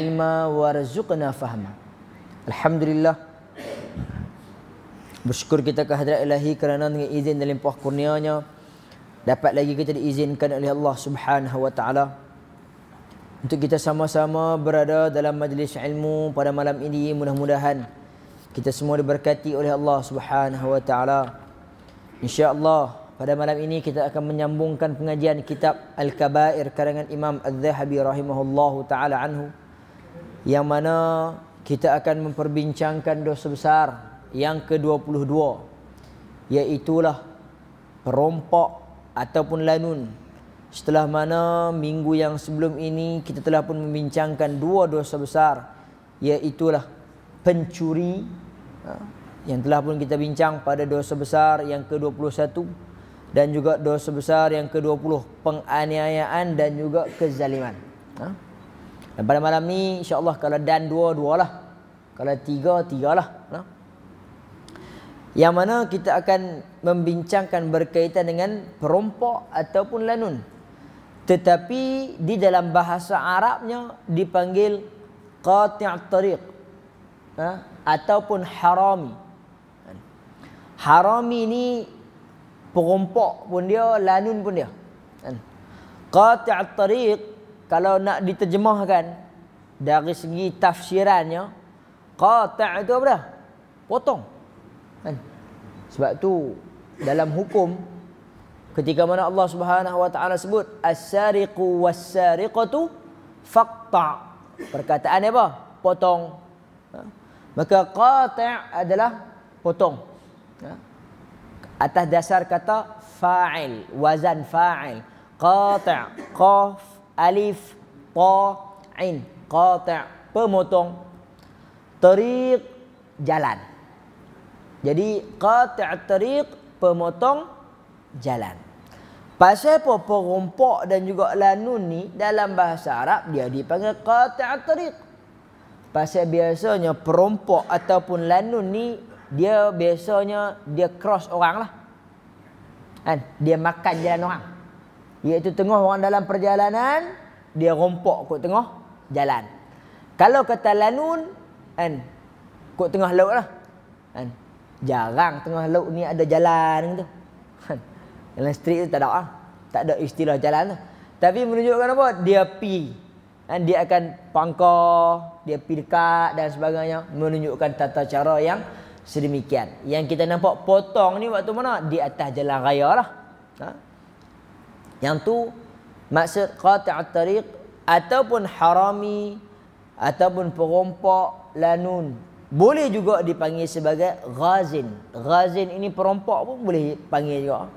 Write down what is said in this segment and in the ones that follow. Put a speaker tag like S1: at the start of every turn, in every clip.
S1: ilma warzuqna fahma. Alhamdulillah. Bersyukur kita kehadirat Ilahi kerana dengan izin dan limpah kurnianya dapat lagi kita diizinkan oleh Allah Subhanahu wa taala untuk kita sama-sama berada dalam majlis ilmu pada malam ini mudah-mudahan kita semua diberkati oleh Allah Subhanahu wa taala. Insya-Allah pada malam ini kita akan menyambungkan pengajian kitab Al-Kaba'ir karangan Imam Az-Zahabi rahimahullahu taala anhu yang mana kita akan memperbincangkan dosa besar yang ke-22 iaitulah perompak ataupun lanun setelah mana minggu yang sebelum ini kita telah pun membincangkan dua dosa besar iaitulah pencuri ha, yang telah pun kita bincang pada dosa besar yang ke-21 dan juga dosa besar yang ke-20 penganiayaan dan juga kezaliman ha? Dan pada malam ni insya-Allah kalau dan dua dua lah. Kalau tiga tiga lah. No? Yang mana kita akan membincangkan berkaitan dengan perompak ataupun lanun. Tetapi di dalam bahasa Arabnya dipanggil qati' tariq. Ha? ataupun harami. Harami ni perompak pun dia, lanun pun dia. Kan. Qati' tariq kalau nak diterjemahkan dari segi tafsirannya qati' itu apa dah? Potong. Kan? Sebab tu dalam hukum ketika mana Allah Subhanahu wa taala sebut as-sariqu was-sariqatu faqta. Perkataan apa? Potong. Ha? Maka qati' adalah potong. Ha? Atas dasar kata fa'il, wazan fa'il. Qati' qaf alif ta In qati' pemotong tariq jalan jadi qati' tariq pemotong jalan pasal apa rompak dan juga lanun ni dalam bahasa Arab dia dipanggil qati' tariq pasal biasanya perompak ataupun lanun ni dia biasanya dia cross orang lah kan dia makan jalan orang Iaitu tengah orang dalam perjalanan Dia rompok kot tengah jalan Kalau kata lanun kan, Kot tengah laut lah kan, Jarang tengah laut ni ada jalan tu. Kan, jalan street tu tak ada lah. Tak ada istilah jalan tu Tapi menunjukkan apa? Dia pi kan, Dia akan pangkau Dia pi dekat dan sebagainya Menunjukkan tata cara yang sedemikian Yang kita nampak potong ni waktu mana? Di atas jalan raya lah Haa yang tu maksud qati'at tariq ataupun harami ataupun perompak lanun. Boleh juga dipanggil sebagai ghazin. Ghazin ini perompak pun boleh panggil juga.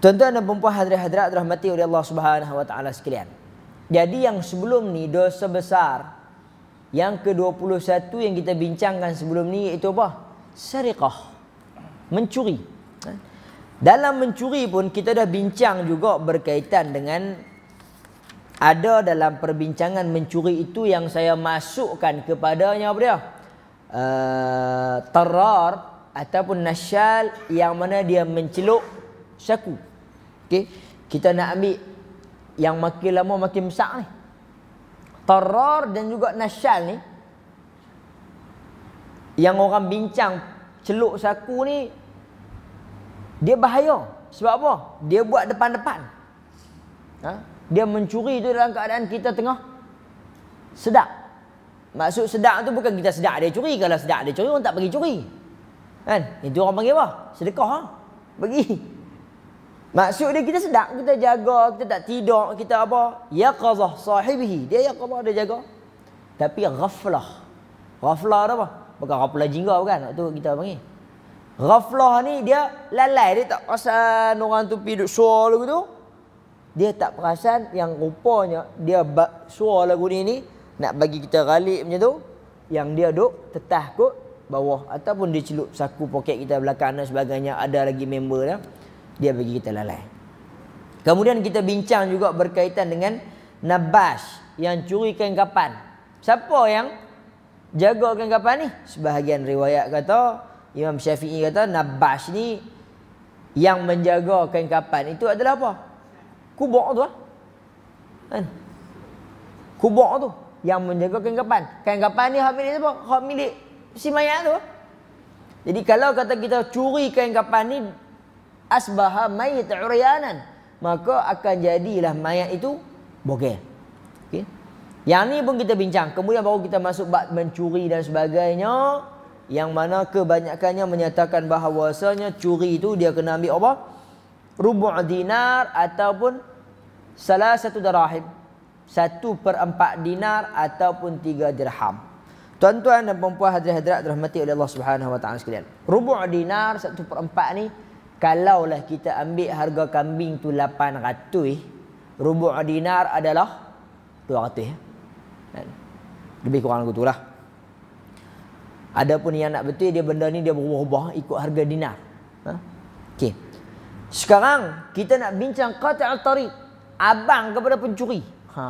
S1: Tuan-tuan dan perempuan hadirat-hadirat dirahmati oleh Allah Subhanahu wa taala sekalian. Jadi yang sebelum ni dosa besar yang ke-21 yang kita bincangkan sebelum ni iaitu apa? Syariqah. Mencuri. Dalam mencuri pun kita dah bincang juga berkaitan dengan ada dalam perbincangan mencuri itu yang saya masukkan kepadanya apa dia? Uh, eh, terar ataupun nasyal yang mana dia menceluk saku. Okey. Kita nak ambil yang makin lama makin besar ni. Terar dan juga nasyal ni yang orang bincang celuk saku ni dia bahaya. Sebab apa? Dia buat depan-depan. Ha? Dia mencuri tu dalam keadaan kita tengah sedap. Maksud sedap tu bukan kita sedap dia curi. Kalau sedap dia curi, orang tak pergi curi. Kan? Itu orang panggil apa? Sedekah. Ha? Bagi. Maksud dia kita sedap, kita jaga, kita tak tidur, kita apa? Yaqazah sahibihi. Dia yaqazah, dia jaga. Tapi ghaflah. Ghaflah tu apa? Bukan ghaflah jingga bukan? Itu kita panggil. Ghaflah ni dia lalai dia tak perasan orang tu pi duk suar lagu tu. Dia tak perasan yang rupanya dia ba- suar lagu ni ni nak bagi kita ralik macam tu yang dia duk tetah kot bawah ataupun dia celup saku poket kita belakang dan sebagainya ada lagi member dia dia bagi kita lalai. Kemudian kita bincang juga berkaitan dengan Nabash yang curi kain kapan. Siapa yang jaga kain kapan ni? Sebahagian riwayat kata Imam Syafi'i kata Nabash ni yang menjaga kain kapan itu adalah apa? Kubur tu lah. Kan? Kubur tu yang menjaga kain kapan. Kain kapan ni hak milik siapa? Hak milik si mayat tu. Jadi kalau kata kita curi kain kapan ni asbaha mayit uryanan, maka akan jadilah mayat itu bogel. Okey. Yang ni pun kita bincang. Kemudian baru kita masuk bab mencuri dan sebagainya yang mana kebanyakannya menyatakan bahawasanya curi itu dia kena ambil apa? Rubu' dinar ataupun salah satu darahim. Satu per empat dinar ataupun tiga dirham. Tuan-tuan dan perempuan hadirat hadirat rahmati oleh Allah subhanahu wa ta'ala sekalian. Rubu' dinar satu per empat ni. Kalaulah kita ambil harga kambing tu lapan 800. Rubu' dinar adalah dua 200. Kan? Lebih kurang lagu tu lah. Adapun yang nak betul dia benda ni dia berubah-ubah ikut harga dinar. Ha? Okey. Sekarang kita nak bincang qati' al-tariq. Abang kepada pencuri. Ha.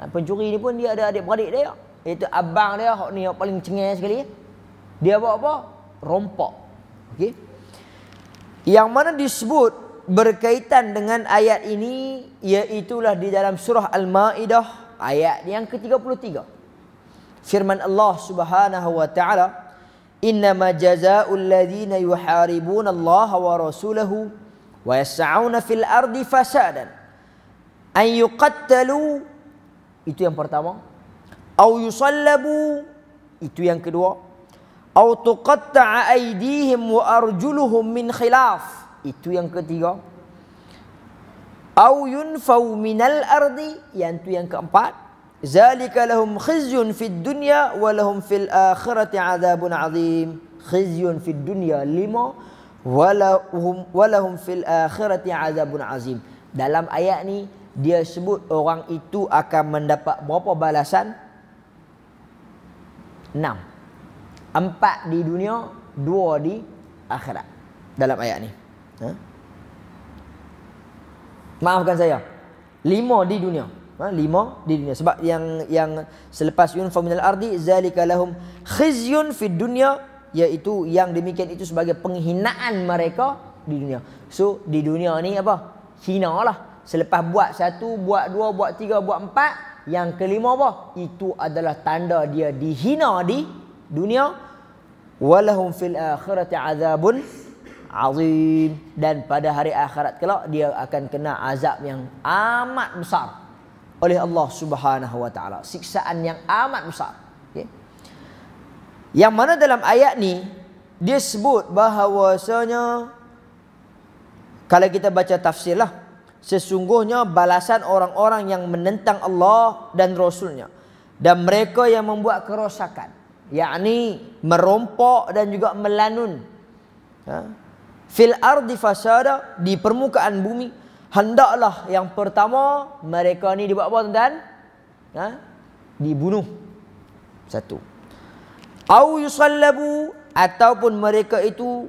S1: ha pencuri ni pun dia ada adik-beradik dia. Itu abang dia hok ni yang paling cengeng sekali. Dia buat apa? Rompak. Okey. Yang mana disebut berkaitan dengan ayat ini ialah di dalam surah Al-Maidah ayat yang ke-33 firman Allah Subhanahu wa taala inna ma jazaa'ul ladzina yuharibuna Allah wa rasulahu wa yas'auna fil ardi fasadan an yuqattalu itu yang pertama au yusallabu itu yang kedua au tuqatta'a aydihim wa arjuluhum min khilaf itu yang ketiga au yunfau minal ardi yang itu yang keempat Zalika lahum khizyun fid dunya wa lahum fil akhirati adzabun adzim. Khizyun fid dunya lima wa lahum wa lahum fil akhirati adzabun azim. Dalam ayat ni dia sebut orang itu akan mendapat berapa balasan? 6, 4 di dunia, 2 di akhirat. Dalam ayat ni. Ha? Maafkan saya. Lima di dunia ha, lima di dunia sebab yang yang selepas yunfa minal ardi zalika lahum khizyun fid dunya iaitu yang demikian itu sebagai penghinaan mereka di dunia so di dunia ni apa hina lah selepas buat satu buat dua buat tiga buat empat yang kelima apa itu adalah tanda dia dihina di dunia walahum fil akhirati azabun azim dan pada hari akhirat kelak dia akan kena azab yang amat besar oleh Allah Subhanahu wa taala. Siksaan yang amat besar. Okay. Yang mana dalam ayat ni dia sebut bahawasanya kalau kita baca tafsir lah sesungguhnya balasan orang-orang yang menentang Allah dan Rasulnya dan mereka yang membuat kerosakan yakni merompok dan juga melanun ha? fil ardi fasada di permukaan bumi Hendaklah yang pertama mereka ni dibuat apa tuan-tuan? Ha? Dibunuh. Satu. Au yusallabu ataupun mereka itu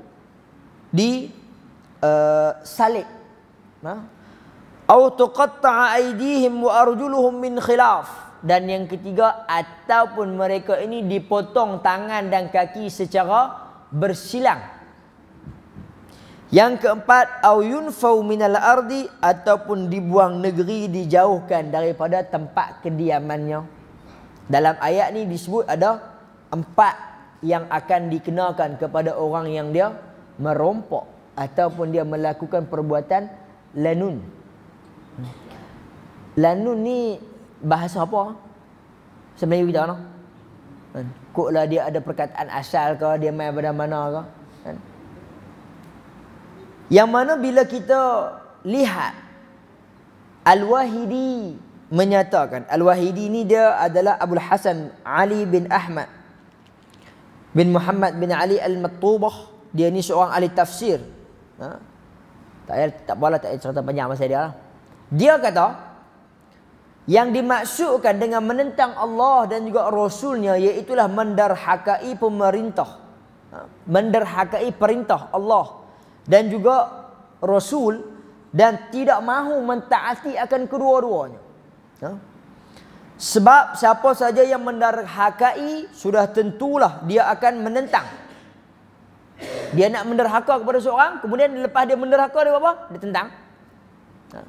S1: di uh, salib. Ha? Au tuqatta'a aydihim wa arjuluhum min khilaf. Dan yang ketiga ataupun mereka ini dipotong tangan dan kaki secara bersilang. Yang keempat ayun fau minal ardi ataupun dibuang negeri dijauhkan daripada tempat kediamannya. Dalam ayat ni disebut ada empat yang akan dikenakan kepada orang yang dia merompok ataupun dia melakukan perbuatan lanun. Lanun ni bahasa apa? Sebenarnya kita nak. Kok lah dia ada perkataan asal ke dia main pada mana ke? Yang mana bila kita lihat Al-Wahidi menyatakan Al-Wahidi ni dia adalah Abdul Hasan Ali bin Ahmad bin Muhammad bin Ali al matubah dia ni seorang ahli tafsir ha? tak payah tak boleh lah, tak cerita panjang masa dia lah. dia kata yang dimaksudkan dengan menentang Allah dan juga Rasulnya Iaitulah mendarhakai pemerintah ha? Menderhakai perintah Allah dan juga rasul dan tidak mahu mentaati akan kedua-duanya ha? sebab siapa saja yang menderhakai sudah tentulah dia akan menentang dia nak menderhaka kepada seorang kemudian lepas dia menderhaka dia apa dia tentang ha?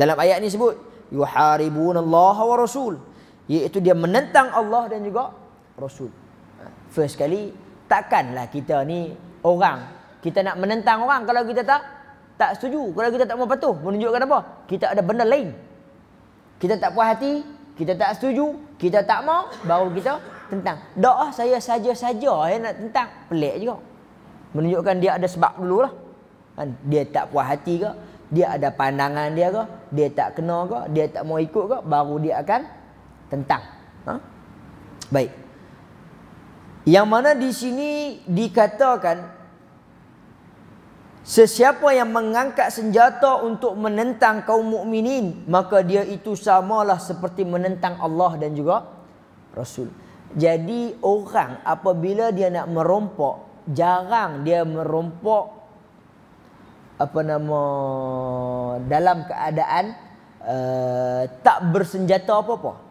S1: dalam ayat ini sebut Allah wa rasul iaitu dia menentang Allah dan juga rasul ha? first sekali takkanlah kita ni orang kita nak menentang orang kalau kita tak tak setuju. Kalau kita tak mau patuh, menunjukkan apa? Kita ada benda lain. Kita tak puas hati, kita tak setuju, kita tak mau, baru kita tentang. Doa ah, saya saja-saja eh, nak tentang. Pelik juga. Menunjukkan dia ada sebab dulu lah. Kan? Dia tak puas hati ke? Dia ada pandangan dia ke? Dia tak kena ke? Dia tak mau ikut ke? Baru dia akan tentang. Ha? Baik. Yang mana di sini dikatakan Sesiapa yang mengangkat senjata untuk menentang kaum mukminin maka dia itu samalah seperti menentang Allah dan juga Rasul. Jadi orang apabila dia nak merompok, jarang dia merompok apa nama dalam keadaan uh, tak bersenjata apa-apa.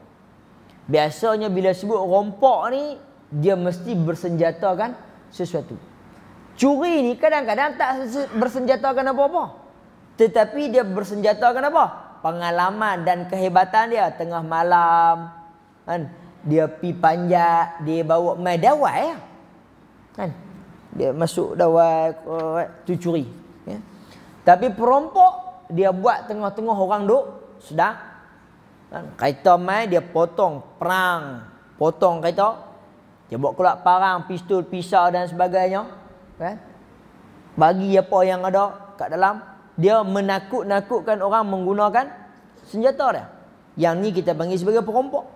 S1: Biasanya bila sebut rompok ni dia mesti bersenjata kan sesuatu. Curi ni kadang-kadang tak bersenjatakan apa-apa. Tetapi dia bersenjatakan apa? Pengalaman dan kehebatan dia tengah malam. Kan? Dia pi panjat, dia bawa mai dawai. Ya? Kan? Dia masuk dawai, tu curi. Ya? Tapi perompok dia buat tengah-tengah orang duk sedang. Kan? Kaita mai dia potong perang. Potong kaita. Dia buat keluar parang, pistol, pisau dan sebagainya kan? Bagi apa yang ada kat dalam Dia menakut-nakutkan orang menggunakan senjata dia Yang ni kita panggil sebagai perompok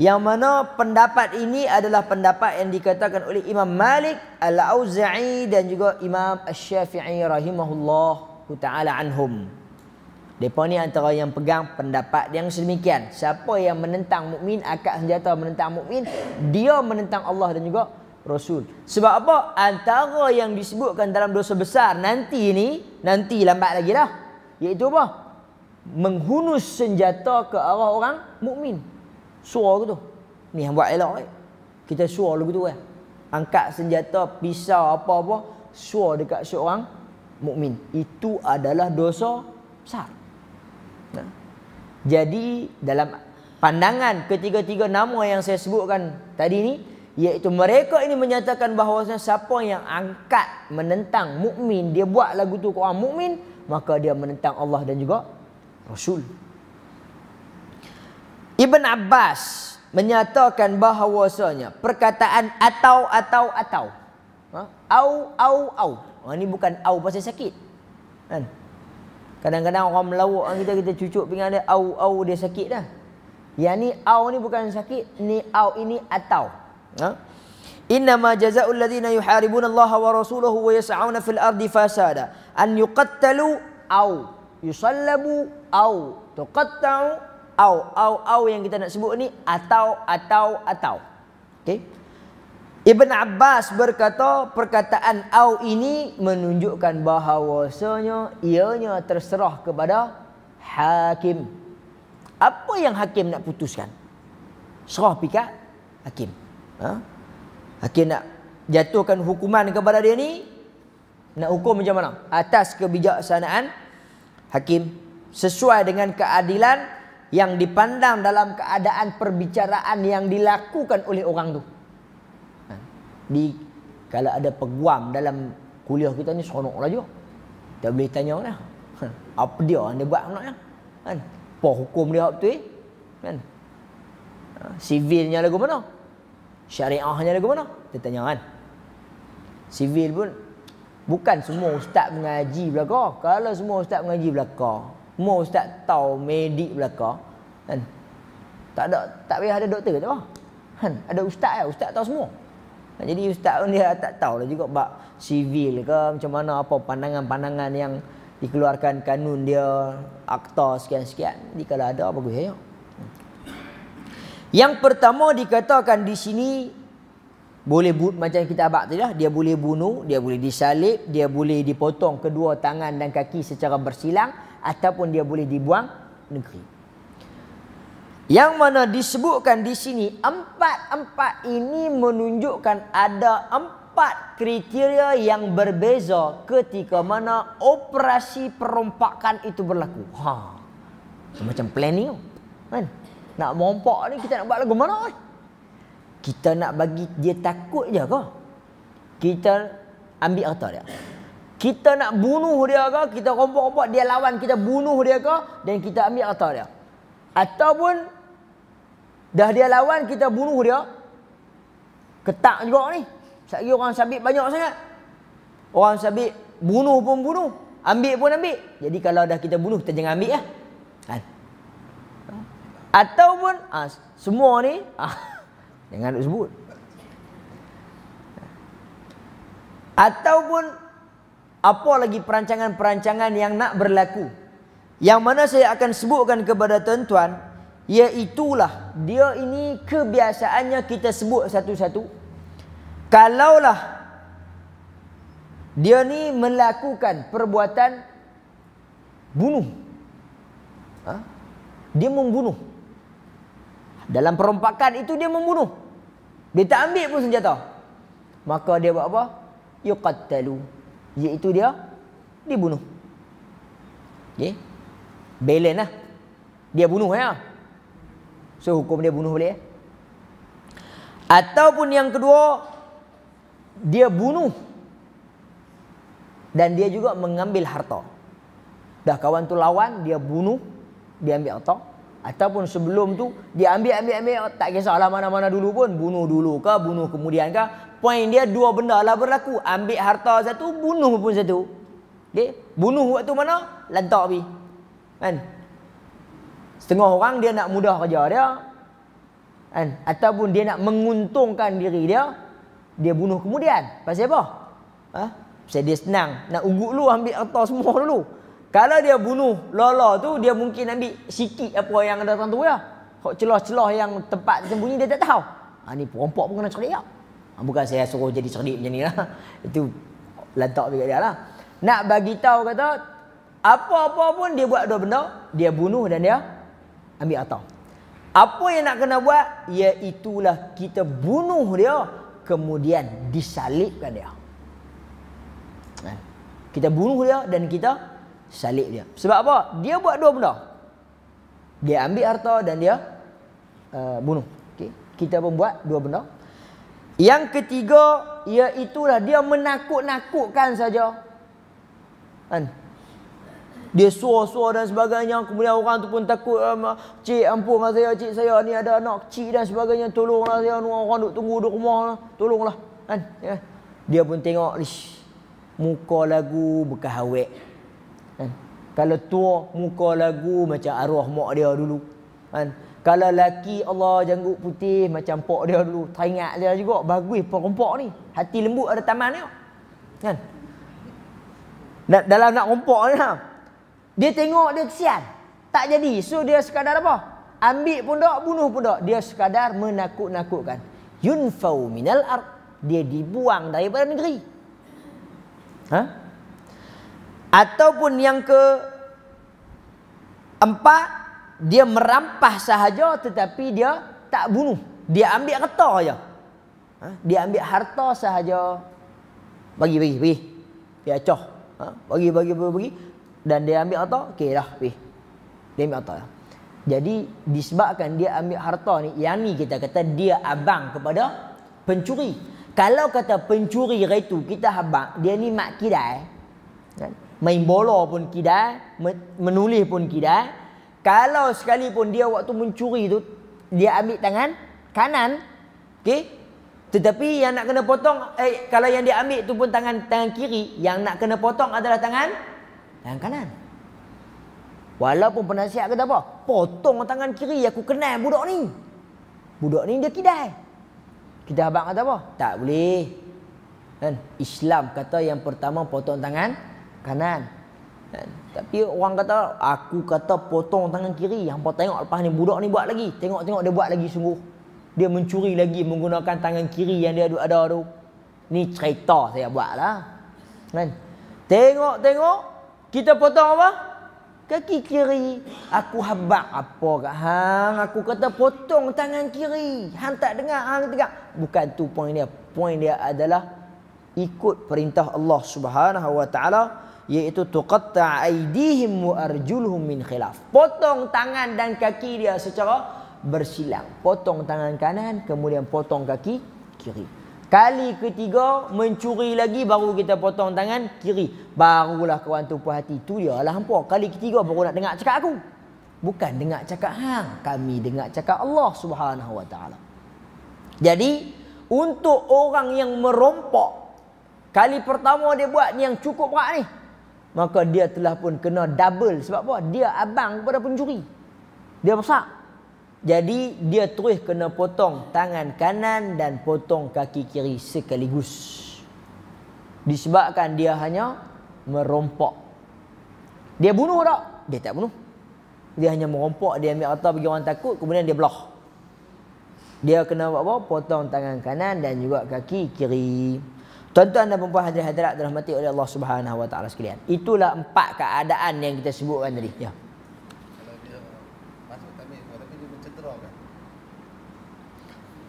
S1: Yang mana pendapat ini adalah pendapat yang dikatakan oleh Imam Malik Al-Auza'i dan juga Imam Al-Syafi'i rahimahullah ta'ala anhum Mereka ni antara yang pegang pendapat yang sedemikian Siapa yang menentang mukmin akad senjata menentang mukmin Dia menentang Allah dan juga Rasul. Sebab apa? Antara yang disebutkan dalam dosa besar nanti ni, nanti lambat lagi lah. Iaitu apa? Menghunus senjata ke arah orang mukmin. Suara ke tu. Ni yang buat elok. Eh? Kita suara lagu tu Eh? Angkat senjata, pisau apa-apa. Suara dekat seorang mukmin. Itu adalah dosa besar. Jadi dalam pandangan ketiga-tiga nama yang saya sebutkan tadi ni iaitu mereka ini menyatakan bahawasanya siapa yang angkat menentang mukmin dia buat lagu tu Quran mukmin maka dia menentang Allah dan juga Rasul Ibn Abbas menyatakan bahawasanya perkataan atau atau atau ha? au au au ha, ini bukan au pasal sakit kan kadang-kadang orang melawak kita kita cucuk pinggang dia au au dia sakit dah yang ni au ni bukan sakit ni au ini atau Ha? Inna ma jaza'u alladhina yuharibuna Allah wa Rasuluhu wa yas'auna fil ardi fasada an yuqattalu aw yusallabu aw tuqatta'u aw aw aw yang kita nak sebut ni atau atau atau. Okey. Ibn Abbas berkata perkataan aw ini menunjukkan bahawasanya ianya terserah kepada hakim. Apa yang hakim nak putuskan? Serah pikat Hakim ha? Hakim nak jatuhkan hukuman kepada dia ni Nak hukum macam mana? Atas kebijaksanaan Hakim Sesuai dengan keadilan Yang dipandang dalam keadaan perbicaraan yang dilakukan oleh orang tu ha? Di, Kalau ada peguam dalam kuliah kita ni seronok lah juga Tak boleh tanya lah ha? Apa dia yang dia buat anak ya? Kan? Apa hukum dia waktu ni? Kan? Ha? Sivilnya lagu mana? syariahnya ke mana? Kita tanya kan. Civil pun bukan semua ustaz mengaji belaka. Kalau semua ustaz mengaji belaka, semua ustaz tahu medik belaka, kan? Tak ada tak payah ada doktor tak apa. Kan? Ada ustaz ya, ustaz tahu semua. Jadi ustaz pun dia tak tahu lah juga bab sivil. ke macam mana apa pandangan-pandangan yang dikeluarkan kanun dia akta sekian-sekian. Jadi kalau ada apa boleh ya. Yang pertama dikatakan di sini boleh but macam kita abak tadi lah dia boleh bunuh, dia boleh disalib, dia boleh dipotong kedua tangan dan kaki secara bersilang ataupun dia boleh dibuang negeri. Yang mana disebutkan di sini empat-empat ini menunjukkan ada empat kriteria yang berbeza ketika mana operasi perompakan itu berlaku. Ha. Macam planning kan? Nak mompok ni kita nak buat lagu mana ni? Kita nak bagi dia takut je ke? Kita ambil harta dia. Kita nak bunuh dia ke? Kita rompok-rompok dia lawan kita bunuh dia ke? Dan kita ambil harta dia. Ataupun dah dia lawan kita bunuh dia. Ketak juga ni. Sekali orang sabit banyak sangat. Orang sabit bunuh pun bunuh. Ambil pun ambil. Jadi kalau dah kita bunuh kita jangan ambil lah. Ya? Kan? ataupun ha, semua ni ha, ah, jangan nak sebut ataupun apa lagi perancangan-perancangan yang nak berlaku yang mana saya akan sebutkan kepada tuan-tuan Iaitulah dia ini kebiasaannya kita sebut satu-satu Kalaulah Dia ni melakukan perbuatan Bunuh ha? Dia membunuh dalam perompakan itu dia membunuh. Dia tak ambil pun senjata. Maka dia buat apa? Yuqattalu. Iaitu dia dibunuh. Okey. Belen lah. Dia bunuh ya. So hukum dia bunuh boleh ya. Ataupun yang kedua dia bunuh dan dia juga mengambil harta. Dah kawan tu lawan, dia bunuh, dia ambil harta ataupun sebelum tu dia ambil ambil ambil tak kisahlah mana-mana dulu pun bunuh dulu ke bunuh kemudian ke poin dia dua benda lah berlaku ambil harta satu bunuh pun satu okey bunuh waktu mana lantak pi kan setengah orang dia nak mudah kerja dia kan ataupun dia nak menguntungkan diri dia dia bunuh kemudian pasal apa ha pasal dia senang nak ugut lu ambil harta semua dulu kalau dia bunuh Lola tu, dia mungkin ambil sikit apa yang datang tu ya. Hak celah-celah yang tempat sembunyi dia tak tahu. Ha ni perompak pun kena cerdik ya. Ha, bukan saya suruh jadi cerdik macam lah Itu lantak dekat dia lah. Nak bagi tahu kata apa-apa pun dia buat dua benda, dia bunuh dan dia ambil atau. Apa yang nak kena buat? Iaitulah kita bunuh dia kemudian disalibkan dia. Eh, kita bunuh dia dan kita salib dia. Sebab apa? Dia buat dua benda. Dia ambil harta dan dia uh, bunuh. Okay. Kita pun buat dua benda. Yang ketiga, iaitulah dia menakut-nakutkan saja. Kan? Dia suar-suar dan sebagainya. Kemudian orang tu pun takut. Um, cik ampun lah saya. Cik saya ni ada anak cik dan sebagainya. Tolonglah saya. Orang, -orang duk tunggu di rumah. Lah. Tolonglah. Kan? Ya. Dia pun tengok. Ish. Muka lagu bekas Kan? Kalau tua muka lagu macam arwah mak dia dulu. Kan? Kalau laki Allah janggut putih macam pak dia dulu. Teringat dia juga bagus perempuan ni. Hati lembut ada taman ni. Kan? Nak dalam nak rompak ni. Ha. Dia tengok dia kesian. Tak jadi. So dia sekadar apa? Ambil pun tak, bunuh pun tak. Dia sekadar menakut-nakutkan. Yunfau minal ar. Dia dibuang daripada negeri. Ha? Ataupun yang ke empat dia merampah sahaja tetapi dia tak bunuh. Dia ambil harta saja Ha? Dia ambil harta sahaja. Bagi bagi bagi. Dia acah. Ha? Bagi, bagi bagi bagi Dan dia ambil harta, okey dah, pergi. Dia ambil harta. Jadi disebabkan dia ambil harta ni, yang ni kita kata dia abang kepada pencuri. Kalau kata pencuri raitu kita habaq, dia ni mak kidai. Kan? main bola pun kidal, menulis pun kidal. Kalau sekali pun dia waktu mencuri tu dia ambil tangan kanan, okay. Tetapi yang nak kena potong eh kalau yang dia ambil tu pun tangan tangan kiri, yang nak kena potong adalah tangan tangan kanan. Walaupun penasihat kata apa? Potong tangan kiri aku kenal budak ni. Budak ni dia kidal. Kita abang kata apa? Tak boleh. Kan Islam kata yang pertama potong tangan kanan. Kan? Tapi orang kata, aku kata potong tangan kiri. Yang kau tengok lepas ni budak ni buat lagi. Tengok-tengok dia buat lagi sungguh. Dia mencuri lagi menggunakan tangan kiri yang dia ada tu. Ni cerita saya buat lah. Kan? Tengok-tengok, kita potong apa? Kaki kiri. Aku habak apa kat hang. Aku kata potong tangan kiri. Hang tak dengar. Hang tegak. Bukan tu poin dia. Poin dia adalah ikut perintah Allah Subhanahu Wa Taala. Yaitu tuqatta aydihim wa arjuluhum min khilaf. Potong tangan dan kaki dia secara bersilang. Potong tangan kanan kemudian potong kaki kiri. Kali ketiga mencuri lagi baru kita potong tangan kiri. Barulah kawan tu puas hati. Tu dia lah hampa. Kali ketiga baru nak dengar cakap aku. Bukan dengar cakap hang. Kami dengar cakap Allah subhanahu wa ta'ala. Jadi untuk orang yang merompok. Kali pertama dia buat ni yang cukup berat ni maka dia telah pun kena double sebab apa dia abang kepada pencuri dia besar jadi dia terus kena potong tangan kanan dan potong kaki kiri sekaligus disebabkan dia hanya merompok. dia bunuh tak dia tak bunuh dia hanya merompok. dia ambil harta bagi orang takut kemudian dia belah dia kena buat apa potong tangan kanan dan juga kaki kiri Tuan-tuan dan perempuan hadirin hadirat dirahmati oleh Allah Subhanahu wa taala sekalian. Itulah empat keadaan yang kita sebutkan tadi. Ya. Kan?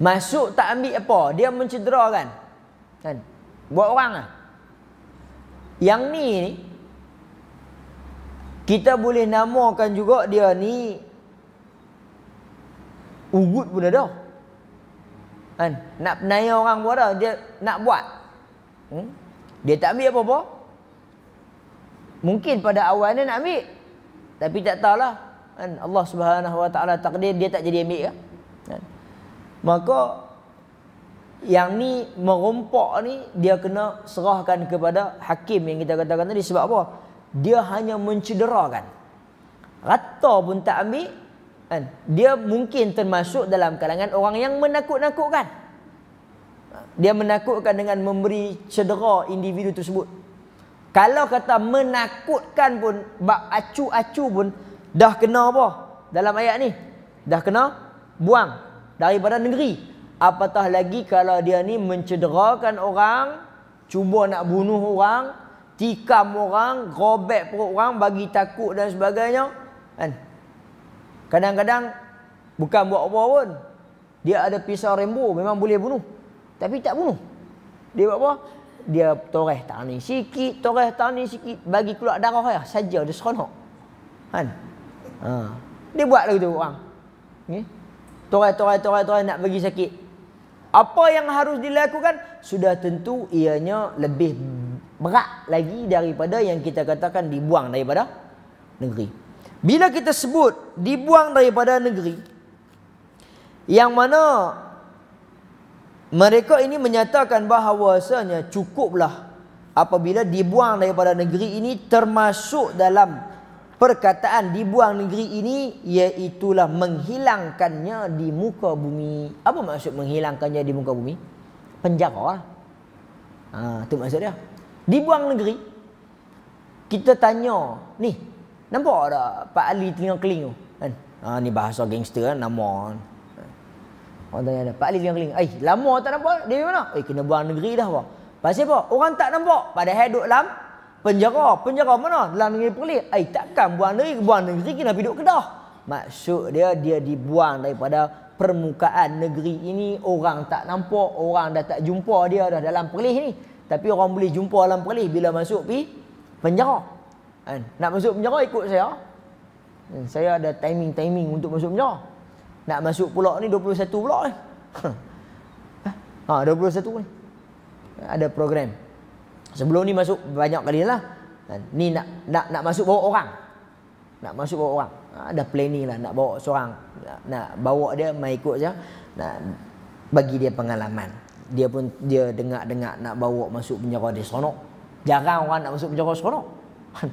S1: Masuk tak ambil apa? Dia mencederakan. Kan? Buat orang lah. Yang ni ni. Kita boleh namakan juga dia ni. Ugut pun ada. Kan? Nak penaya orang buat Dia nak buat. Hmm? Dia tak ambil apa-apa. Mungkin pada awalnya nak ambil. Tapi tak tahulah. Kan? Allah subhanahu wa ta'ala takdir dia tak jadi ambil. Ya? Kan? Maka yang ni merompak ni dia kena serahkan kepada hakim yang kita katakan tadi sebab apa? Dia hanya mencederakan. Rata pun tak ambil. Kan? Dia mungkin termasuk dalam kalangan orang yang menakut-nakutkan dia menakutkan dengan memberi cedera individu tersebut kalau kata menakutkan pun bab acu-acu pun dah kena apa dalam ayat ni dah kena buang daripada negeri apatah lagi kalau dia ni mencederakan orang cuba nak bunuh orang tikam orang robek perut orang bagi takut dan sebagainya kan? kadang-kadang bukan buat apa pun dia ada pisau rembo memang boleh bunuh tapi tak bunuh. Dia buat apa? Dia toreh tanin sikit, toreh tanin sikit, bagi keluar darah ya, saja dia seronok. Kan? Ha. Dia buat lagu tu orang. Ni. toreh Toreh toreh toreh nak bagi sakit. Apa yang harus dilakukan? Sudah tentu ianya lebih berat lagi daripada yang kita katakan dibuang daripada negeri. Bila kita sebut dibuang daripada negeri, yang mana mereka ini menyatakan bahawasanya cukuplah apabila dibuang daripada negeri ini termasuk dalam perkataan dibuang negeri ini iaitulah menghilangkannya di muka bumi. Apa maksud menghilangkannya di muka bumi? Penjara lah. Ha, itu maksud dia. Dibuang negeri. Kita tanya, ni nampak tak Pak Ali tengah keling tu? Kan? Ha, ni bahasa gangster kan, nama. Kan. Orang tanya dia, Pak Alif yang keliling. Eh, lama tak nampak dia mana? Eh, kena buang negeri dah apa? Pasal apa? Orang tak nampak. pada duduk dalam penjara. Penjara mana? Dalam negeri Perlis. Eh, takkan buang negeri. Buang negeri kena pergi duduk Kedah. Maksud dia, dia dibuang daripada permukaan negeri ini. Orang tak nampak. Orang dah tak jumpa dia dah dalam Perlis ni. Tapi orang boleh jumpa dalam Perlis bila masuk pi penjara. Kan? Nak masuk penjara ikut saya. Hmm, saya ada timing-timing untuk masuk penjara. Nak masuk pula ni 21 pula ni. Ha 21 ni. Ada program. Sebelum ni masuk banyak kali lah. Ni nak nak nak masuk bawa orang. Nak masuk bawa orang. ada ha, planning lah nak bawa seorang. Nak, nak bawa dia mai ikut saja. Nak bagi dia pengalaman. Dia pun dia dengar-dengar nak bawa masuk penjara dia seronok. Jarang orang nak masuk penjara seronok.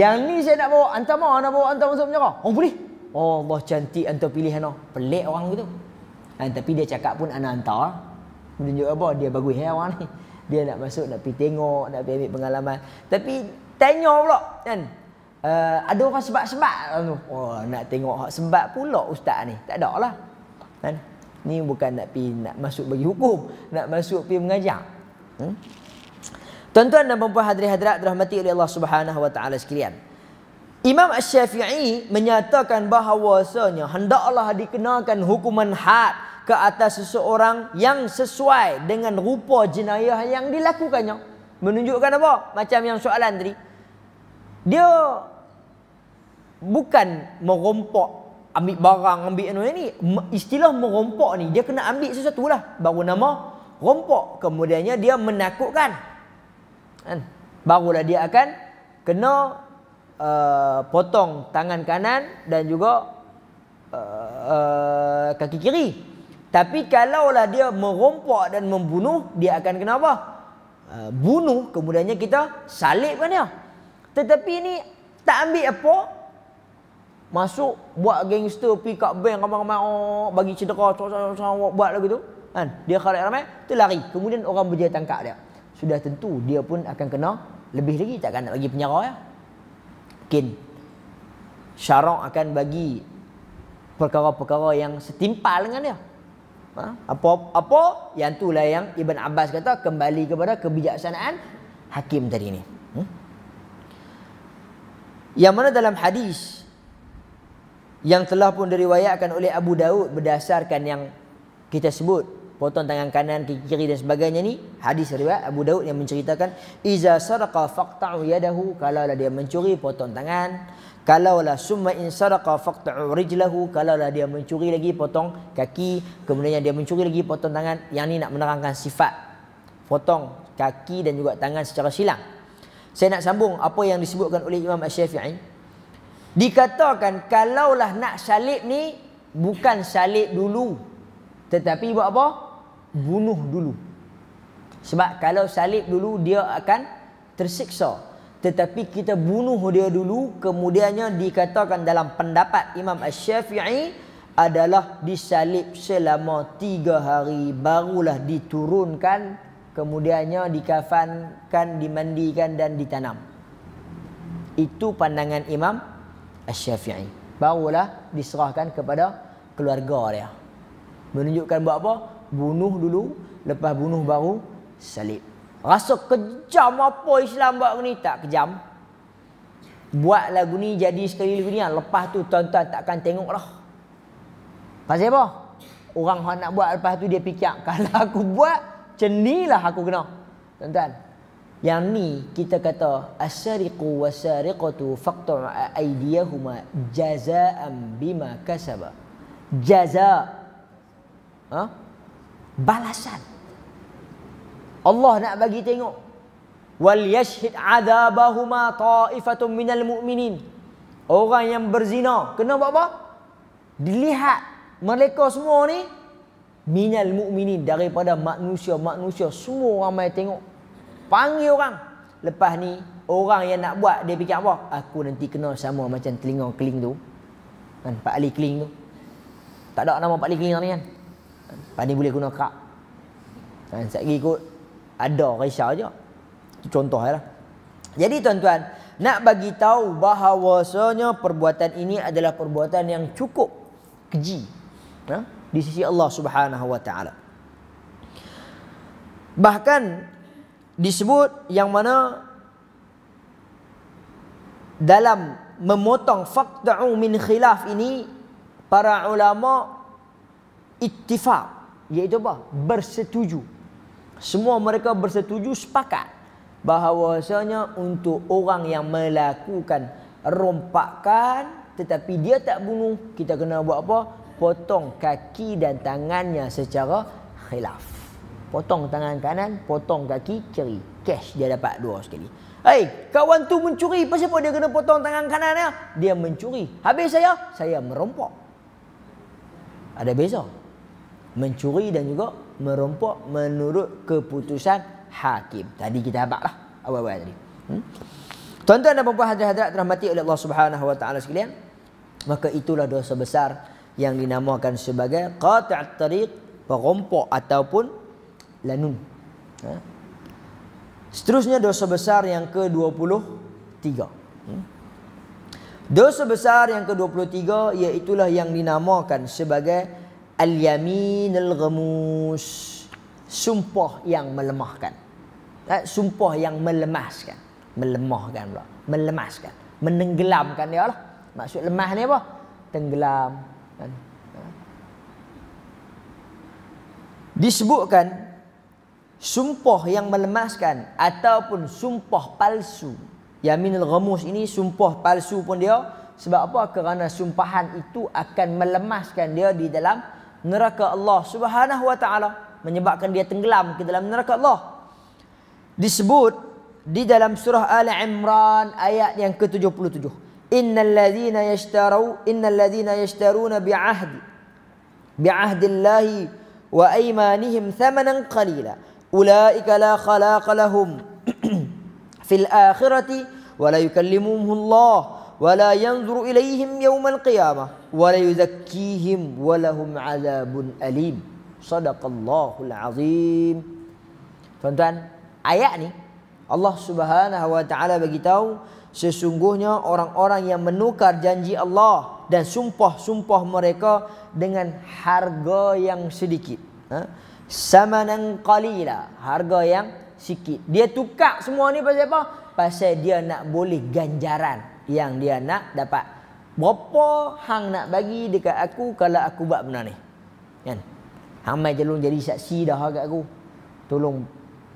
S1: Yang ni saya nak bawa hantar nak bawa hantar masuk penjara. Oh boleh. Oh Allah cantik antara pilihan no. Oh. Pelik orang gitu ha, ah, Tapi dia cakap pun anak hantar Menunjuk apa dia bagus ya eh, orang ni Dia nak masuk nak pergi tengok Nak pergi ambil pengalaman Tapi tanya pula kan uh, Ada orang sebab-sebab Oh nak tengok hak sebab pula ustaz ni Tak ada lah kan? Ni bukan nak pergi nak masuk bagi hukum Nak masuk pergi mengajar hmm? Tuan-tuan dan perempuan hadirin hadirat Terahmati oleh Allah subhanahu sekalian Imam ash Syafi'i menyatakan bahawasanya hendaklah dikenakan hukuman had ke atas seseorang yang sesuai dengan rupa jenayah yang dilakukannya. Menunjukkan apa? Macam yang soalan tadi. Dia bukan merompok ambil barang, ambil anu ni. Istilah merompok ni dia kena ambil sesuatu lah. Baru nama rompok. Kemudiannya dia menakutkan. Kan? Barulah dia akan kena uh, potong tangan kanan dan juga uh, uh, kaki kiri. Tapi kalaulah dia merompak dan membunuh, dia akan kena apa? Uh, bunuh, kemudiannya kita salibkan dia. Tetapi ini tak ambil apa? Masuk buat gangster pergi kat bank ramai-ramai oh, bagi cedera sama-sama buat lagu tu. Kan? Dia kharik ramai, tu lari. Kemudian orang berjaya tangkap dia. Sudah tentu dia pun akan kena lebih lagi takkan nak bagi penyara ya mungkin syarak akan bagi perkara-perkara yang setimpal dengan dia. Ha? Apa apa yang itulah yang Ibn Abbas kata kembali kepada kebijaksanaan hakim tadi ni. Hmm? Yang mana dalam hadis yang telah pun diriwayatkan oleh Abu Daud berdasarkan yang kita sebut potong tangan kanan ke kiri dan sebagainya ni hadis riwayat Abu Daud yang menceritakan iza saraqa faqta'u yadahu kalaulah dia mencuri potong tangan kalaulah summa in saraqa faqta'u rijlahu kalaulah dia mencuri lagi potong kaki kemudian dia mencuri lagi potong tangan yang ni nak menerangkan sifat potong kaki dan juga tangan secara silang saya nak sambung apa yang disebutkan oleh Imam Asy-Syafi'i dikatakan kalaulah nak salib ni bukan salib dulu tetapi buat apa? bunuh dulu. Sebab kalau salib dulu dia akan tersiksa. Tetapi kita bunuh dia dulu kemudiannya dikatakan dalam pendapat Imam Asy-Syafi'i adalah disalib selama tiga hari barulah diturunkan kemudiannya dikafankan, dimandikan dan ditanam. Itu pandangan Imam Asy-Syafi'i. Barulah diserahkan kepada keluarga dia. Menunjukkan buat apa? bunuh dulu lepas bunuh baru salib rasa kejam apa Islam buat ni tak kejam buat lagu ni jadi sekali lagu ni ah, lepas tu tuan-tuan takkan tengok lah pasal apa orang hendak nak buat lepas tu dia fikir ah, kalau aku buat cenilah aku kena tuan-tuan yang ni kita kata asariqu wasariqatu faqtu aydiyahuma jazaa'an bima kasaba jaza ha balasan Allah nak bagi tengok wal yashhid adabahuma taifatun minal mu'minin orang yang berzina kena buat apa dilihat mereka semua ni minal mu'minin daripada manusia-manusia semua orang tengok panggil orang lepas ni orang yang nak buat dia fikir apa aku nanti kena sama macam telinga keling tu kan pak ali keling tu tak ada nama pak ali keling ni kan Pani boleh guna kak. Ha, Sekejap ikut ada risau je. contoh lah. Jadi tuan-tuan, nak bagi tahu bahawasanya perbuatan ini adalah perbuatan yang cukup keji. Ha? Di sisi Allah subhanahu wa ta'ala. Bahkan disebut yang mana dalam memotong faqta'u min khilaf ini para ulama ittifaq iaitu apa bersetuju semua mereka bersetuju sepakat bahawasanya untuk orang yang melakukan rompakan tetapi dia tak bunuh kita kena buat apa potong kaki dan tangannya secara khilaf potong tangan kanan potong kaki kiri cash dia dapat dua sekali Hei, kawan tu mencuri. Pasal apa dia kena potong tangan kanannya? Dia mencuri. Habis saya, saya merompok. Ada beza mencuri dan juga merompak menurut keputusan hakim. Tadi kita habaqlah awal-awal tadi. Hmm? Tuan-tuan dan puan-puan hadirat-hadirat dirahmati oleh Allah Subhanahu wa taala sekalian, maka itulah dosa besar yang dinamakan sebagai qati'at tariq, merompak ataupun lanun. Ha? Seterusnya dosa besar yang ke-23. Hmm? Dosa besar yang ke-23 iaitulah yang dinamakan sebagai al-yaminul ghamus sumpah yang melemahkan eh, sumpah yang melemaskan melemahkan pula melemaskan menenggelamkan dia lah maksud lemah ni apa tenggelam kan disebutkan sumpah yang melemaskan ataupun sumpah palsu yaminul ghamus ini sumpah palsu pun dia sebab apa kerana sumpahan itu akan melemaskan dia di dalam neraka Allah Subhanahu wa taala menyebabkan dia tenggelam ke dalam neraka Allah disebut di dalam surah Al Imran ayat yang ke-77 innal ladzina yashtaru innal ladzina yashtaruna bi'ahdi bi'ahdillahi wa aymanihim thamanan qalila ulaika la khalaqa lahum fil akhirati wa la yukallimuhum Allah ولا ينظر إليهم يوم القيامة ولا يزكيهم ولهم عذاب أليم صدق الله العظيم Tuan-tuan, ayat ni Allah Subhanahu wa taala bagi tahu sesungguhnya orang-orang yang menukar janji Allah dan sumpah-sumpah mereka dengan harga yang sedikit. Ha? Samanan qalila, harga yang sikit. Dia tukar semua ni pasal apa? Pasal dia nak boleh ganjaran yang dia nak dapat. Berapa hang nak bagi dekat aku kalau aku buat benda ni? Kan? Hang mai jelung jadi saksi dah kat aku. Tolong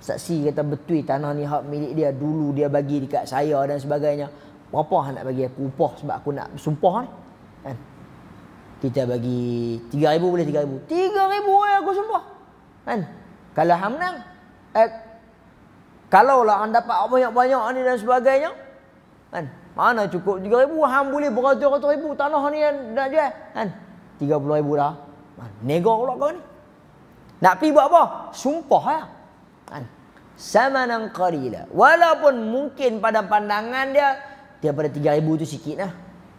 S1: saksi kata betul tanah ni hak milik dia dulu dia bagi dekat saya dan sebagainya. Berapa hang nak bagi aku upah sebab aku nak sumpah ni? Kan? Kita bagi 3000 boleh 3000. 3000 oi aku sumpah. Kan? Kalau hang menang eh, kalau lah anda dapat banyak-banyak ni dan sebagainya kan? Mana cukup 3 ribu Han boleh beratus-ratus ribu Tanah ni nak jual Kan 30 ribu dah Nego pula kau ni Nak pergi buat apa Sumpah lah Kan Samanan qarila Walaupun mungkin pada pandangan dia Daripada 3 ribu tu sikit lah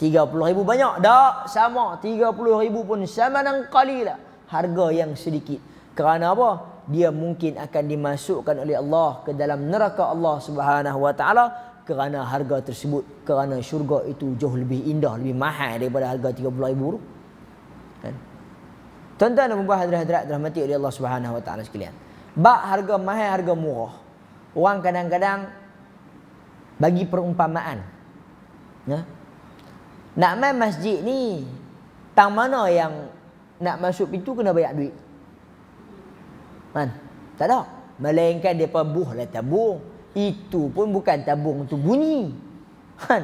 S1: 30 ribu banyak Tak sama 30 ribu pun samanan qarila Harga yang sedikit Kerana apa Dia mungkin akan dimasukkan oleh Allah ke dalam neraka Allah Subhanahu Wa Taala kerana harga tersebut kerana syurga itu jauh lebih indah lebih mahal daripada harga 30000 tu kan tuan-tuan dan puan hadirin-hadirat dirahmati oleh Allah Subhanahu wa taala sekalian Ba harga mahal harga murah orang kadang-kadang bagi perumpamaan ya nak main masjid ni tang mana yang nak masuk pintu kena bayar duit kan tak ada melainkan depa buh lah, tabung itu pun bukan tabung tu bunyi. Kan?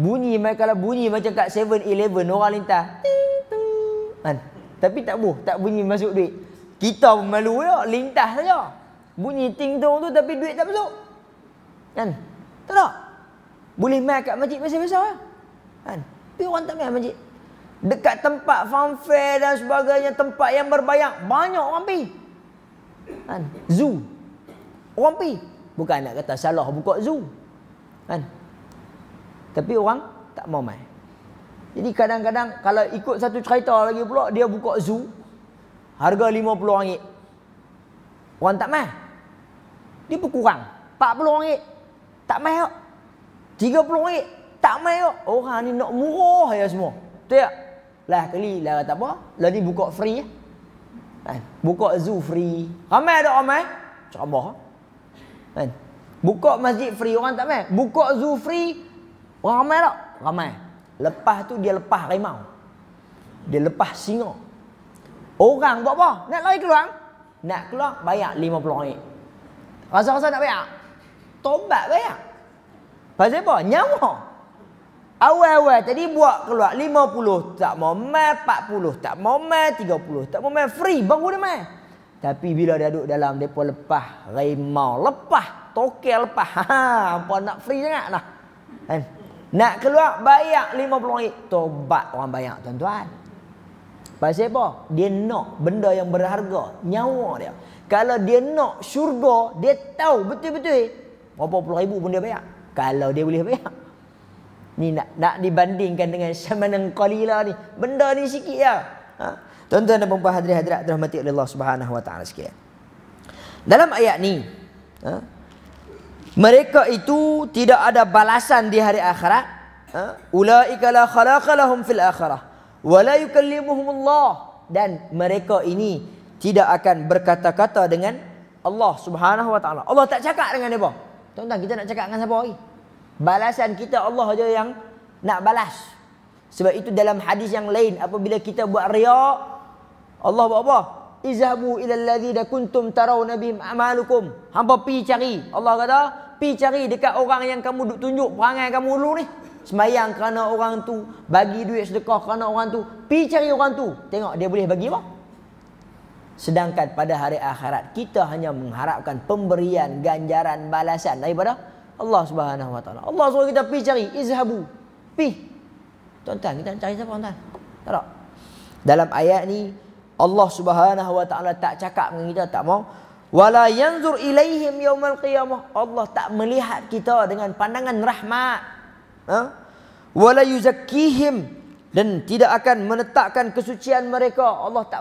S1: Bunyi macam kalau bunyi macam kat 7-Eleven orang lintas. Kan? Tapi tak buh, tak bunyi masuk duit. Kita pun malu ya, lintas saja. Bunyi ting tong tu tapi duit tak masuk. Kan? Tak tak? Boleh main kat masjid biasa-biasa ya? Kan? Tapi orang tak main masjid. Dekat tempat farm fair dan sebagainya, tempat yang berbayang, banyak orang pergi. Kan? Zoo. Orang pergi. Bukan nak kata salah buka zoo. Kan? Tapi orang tak mau mai. Jadi kadang-kadang kalau ikut satu cerita lagi pula dia buka zoo harga 50 ringgit. Orang tak mai? Dia berkurang. 40 ringgit. Tak main kok. 30 ringgit. Tak mai kok. Orang ni nak murah ya semua. Betul tak? Lah kali lah tak apa. Lah ni buka free. Eh. Kan? Buka zoo free. Ramai ada orang main. Ceramah. Ha? Kan? Buka masjid free orang tak main. Buka zoo free orang ramai tak? Ramai. Lepas tu dia lepas rimau. Dia lepas singa. Orang buat apa? Nak lari keluar? Nak keluar bayar 50 ringgit. Rasa-rasa nak bayar? Tobat bayar. Pasal apa? Nyawa. Awal-awal tadi buat keluar 50 tak mau main, 40 tak mau main, 30 tak mau main, free baru dia main. Tapi bila dia duduk dalam depa lepas rimau, lepas tokel lepas. Ha, apa nak free sangat lah. Kan? Nak keluar bayar 50 ringgit. Tobat orang bayar tuan-tuan. Pasal apa? Dia nak benda yang berharga, nyawa dia. Kalau dia nak syurga, dia tahu betul-betul berapa puluh ribu pun dia bayar. Kalau dia boleh bayar. Ni nak nak dibandingkan dengan semana qalila ni. Benda ni sikit lah. Ya. Ha? Tuan-tuan dan perempuan hadirin hadirat dirahmati oleh Allah Subhanahu wa taala sekalian. Dalam ayat ni, ha? mereka itu tidak ada balasan di hari akhirat. Ha? Ulaika la khalaqalahum fil akhirah wa la yukallimuhumullah dan mereka ini tidak akan berkata-kata dengan Allah Subhanahu wa taala. Allah tak cakap dengan dia. Tuan-tuan, kita nak cakap dengan siapa lagi? Balasan kita Allah aja yang nak balas. Sebab itu dalam hadis yang lain apabila kita buat riya Allah buat apa? Izhabu ila alladhina kuntum tarawna nabi amalukum. Hampa pi cari. Allah kata, pi cari dekat orang yang kamu duk tunjuk perangai kamu dulu ni. Semayang kerana orang tu, bagi duit sedekah kerana orang tu, pi cari orang tu. Tengok dia boleh bagi apa? Sedangkan pada hari akhirat kita hanya mengharapkan pemberian ganjaran balasan daripada Allah Subhanahu Wa Taala. Allah suruh kita pi cari, izhabu. Pi Tuan-tuan, kita nak cari siapa tuan-tuan? Tak tak? Dalam ayat ni, Allah subhanahu wa ta'ala tak cakap dengan kita, tak mau. Wala yanzur ilaihim yawmal qiyamah. Allah tak melihat kita dengan pandangan rahmat. Ha? Wala yuzakihim. Dan tidak akan menetapkan kesucian mereka. Allah tak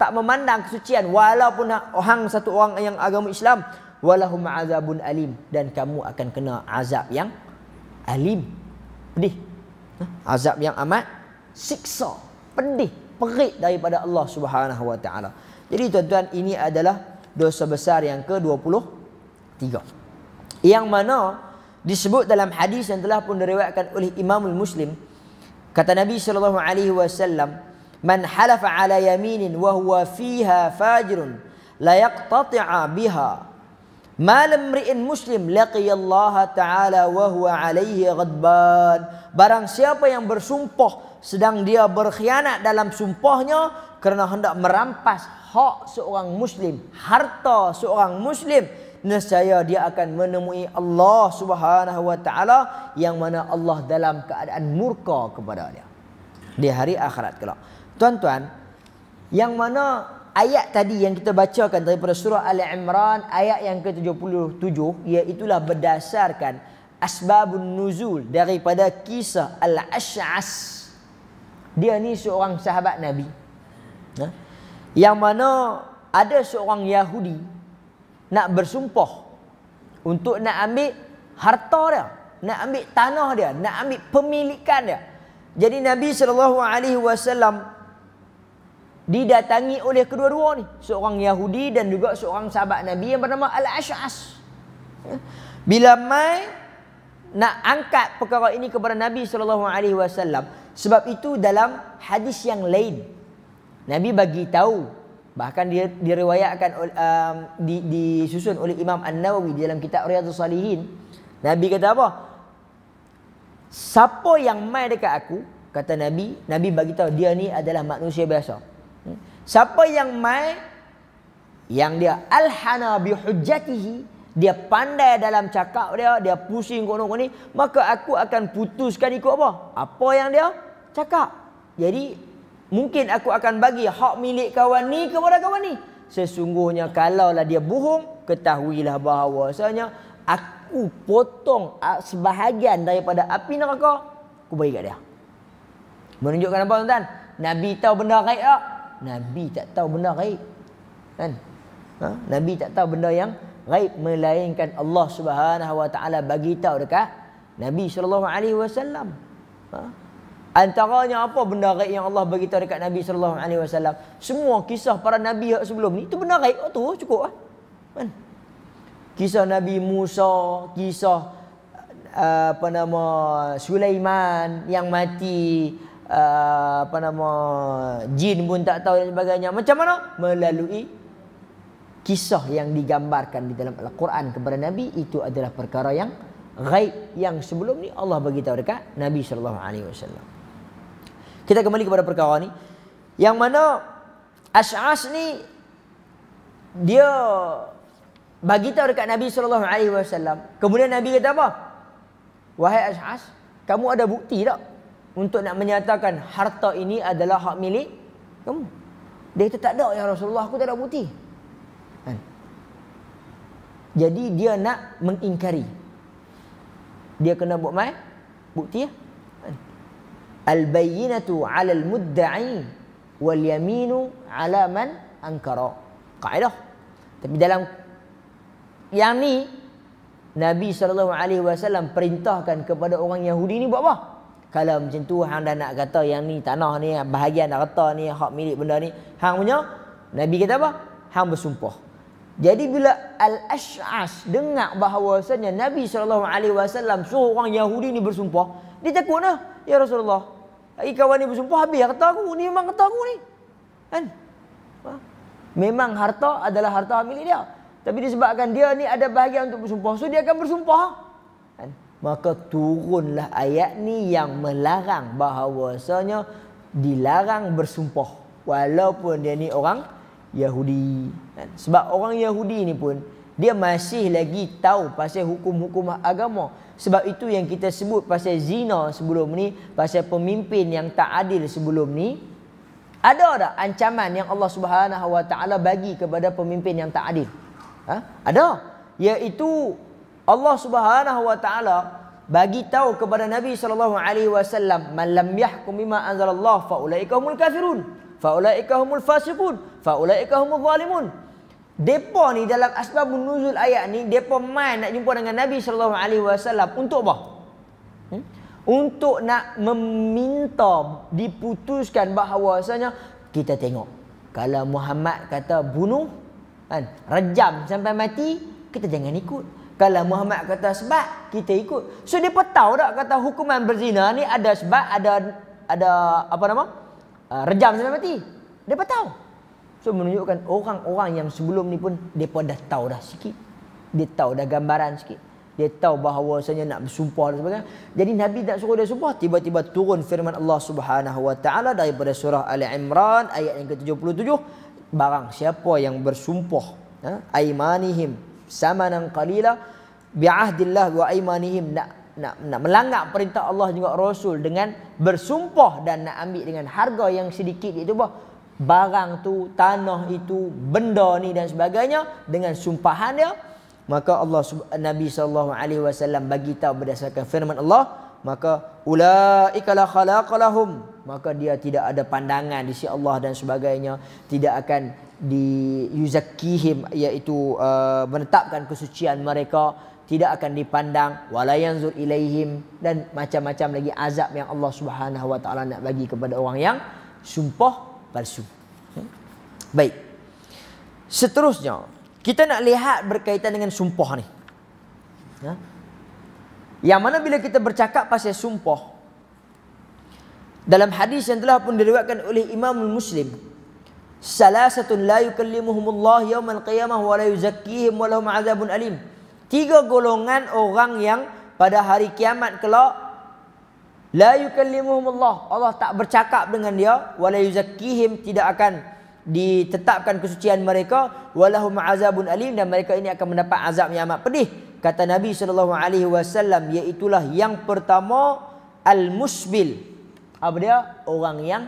S1: tak memandang kesucian. Walaupun orang satu orang yang agama Islam. Walahum azabun alim. Dan kamu akan kena azab yang alim. Pedih. Azab yang amat siksa, pedih, perik daripada Allah Subhanahu Wa Taala. Jadi tuan-tuan, ini adalah dosa besar yang ke-23. Yang mana disebut dalam hadis yang telah pun diriwayatkan oleh Imamul Muslim, kata Nabi sallallahu alaihi wasallam, "Man halafa ala yaminin wa huwa fiha fajirun, la yaqtati'a biha." Malam ri'in muslim laqiyallaha ta'ala wa huwa alaihi ghadban. Barang siapa yang bersumpah sedang dia berkhianat dalam sumpahnya kerana hendak merampas hak seorang muslim, harta seorang muslim, nescaya dia akan menemui Allah Subhanahu wa taala yang mana Allah dalam keadaan murka kepada dia di hari akhirat kelak. Tuan-tuan, yang mana ayat tadi yang kita bacakan daripada surah Al-Imran ayat yang ke-77 iaitulah berdasarkan asbabun nuzul daripada kisah Al-Ash'as. Dia ni seorang sahabat Nabi. Ha? Yang mana ada seorang Yahudi nak bersumpah untuk nak ambil harta dia, nak ambil tanah dia, nak ambil pemilikan dia. Jadi Nabi sallallahu alaihi wasallam didatangi oleh kedua-dua ni seorang Yahudi dan juga seorang sahabat Nabi yang bernama Al Ash'as bila mai nak angkat perkara ini kepada Nabi sallallahu alaihi wasallam sebab itu dalam hadis yang lain Nabi bagi tahu bahkan dia diriwayatkan um, di, disusun oleh Imam An-Nawawi dalam kitab Riyadhus Salihin Nabi kata apa siapa yang mai dekat aku kata Nabi Nabi bagi tahu dia ni adalah manusia biasa Siapa yang mai yang dia alhana bihujjatihi dia pandai dalam cakap dia dia pusing kono kono ni maka aku akan putuskan ikut apa apa yang dia cakap jadi mungkin aku akan bagi hak milik kawan ni kepada kawan ni sesungguhnya kalaulah dia bohong ketahuilah bahawasanya aku potong sebahagian daripada api neraka aku bagi kat dia menunjukkan apa tuan nabi tahu benda raib tak Nabi tak tahu benda gaib. Kan? Ha? Nabi tak tahu benda yang gaib melainkan Allah Subhanahu Wa Taala bagi tahu dekat Nabi sallallahu alaihi wasallam. Ha? Antaranya apa benda gaib yang Allah bagi tahu dekat Nabi sallallahu alaihi wasallam? Semua kisah para nabi yang sebelum ni itu benda gaib oh, tu cukup ah. Kan? Kisah Nabi Musa, kisah eh, apa nama Sulaiman yang mati, uh, apa nama jin pun tak tahu dan sebagainya. Macam mana? Melalui kisah yang digambarkan di dalam Al-Quran kepada Nabi itu adalah perkara yang ghaib yang sebelum ni Allah beritahu dekat Nabi sallallahu alaihi wasallam. Kita kembali kepada perkara ni yang mana Asy'as ni dia bagi tahu dekat Nabi sallallahu alaihi wasallam. Kemudian Nabi kata apa? Wahai Asy'as, kamu ada bukti tak untuk nak menyatakan harta ini adalah hak milik kamu. Dia itu tak ada ya Rasulullah, aku tak ada bukti. Kan? Jadi dia nak mengingkari. Dia kena buat mai bukti ya. Kan? Al-bayyinatu 'ala al-mudda'i wal yaminu 'ala man ankara. Kaedah. Tapi dalam yang ni Nabi saw perintahkan kepada orang Yahudi ni buat apa? kalau macam tu hang dah nak kata yang ni tanah ni bahagian harta ni hak milik benda ni hang punya nabi kata apa hang bersumpah jadi bila al-ash'ash dengar bahawasanya nabi sallallahu alaihi wasallam suruh orang yahudi ni bersumpah dia takut dah ya rasulullah Hai kawan ni bersumpah habis harta aku ni memang harta aku ni. Kan? Ha? Memang harta adalah harta milik dia. Tapi disebabkan dia ni ada bahagian untuk bersumpah. So dia akan bersumpah maka turunlah ayat ni yang melarang bahawasanya dilarang bersumpah walaupun dia ni orang Yahudi kan? sebab orang Yahudi ni pun dia masih lagi tahu pasal hukum-hukum agama sebab itu yang kita sebut pasal zina sebelum ni pasal pemimpin yang tak adil sebelum ni ada tak ancaman yang Allah Subhanahu Wa Taala bagi kepada pemimpin yang tak adil ha? ada iaitu Allah Subhanahu wa taala bagi tahu kepada Nabi sallallahu alaihi wasallam man lam yahkum bima anzalallah fa ulaika humul kafirun fa ulaika humul fasiqun fa ulaika humul zalimun depa ni dalam asbab nuzul ayat ni depa main nak jumpa dengan Nabi sallallahu alaihi wasallam untuk apa hmm? untuk nak meminta diputuskan bahawasanya kita tengok kalau Muhammad kata bunuh kan rejam sampai mati kita jangan ikut kalau Muhammad kata sebab kita ikut. So dia tahu tak kata hukuman berzina ni ada sebab ada ada apa nama? Uh, rejam sampai mati. Dia tahu. So menunjukkan orang-orang yang sebelum ni pun depa dah tahu dah sikit. Dia tahu dah gambaran sikit. Dia tahu bahawa saya nak bersumpah dan sebagainya. Jadi Nabi tak suruh dia sumpah. Tiba-tiba turun firman Allah Subhanahu Wa Taala daripada surah Ali Imran ayat yang ke-77. Barang siapa yang bersumpah, ha? aimanihim samanan qalila bi'ahdillah wa aymanihim nak nak, nak melanggar perintah Allah juga Rasul dengan bersumpah dan nak ambil dengan harga yang sedikit itu bah barang tu tanah itu benda ni dan sebagainya dengan sumpahan dia maka Allah Nabi sallallahu alaihi wasallam bagi tahu berdasarkan firman Allah maka ulaika la khalaqalahum maka dia tidak ada pandangan di sisi Allah dan sebagainya tidak akan di yuzakihim iaitu uh, menetapkan kesucian mereka tidak akan dipandang walayanzur ilaihim dan macam-macam lagi azab yang Allah Subhanahu wa taala nak bagi kepada orang yang sumpah palsu. Hmm? Baik. Seterusnya, kita nak lihat berkaitan dengan sumpah ni. Ya. Yang mana bila kita bercakap pasal sumpah dalam hadis yang telah pun diriwayatkan oleh Imam Muslim salasatun la yukallimuhumullah yaumal qiyamah wa la yuzakkihim wa lahum adzabun alim. Tiga golongan orang yang pada hari kiamat kelak la yukallimuhumullah Allah tak bercakap dengan dia wa la yuzakkihim tidak akan ditetapkan kesucian mereka wa lahum adzabun alim dan mereka ini akan mendapat azab yang amat pedih. Kata Nabi sallallahu alaihi wasallam iaitu yang pertama al musbil. Apa dia? Orang yang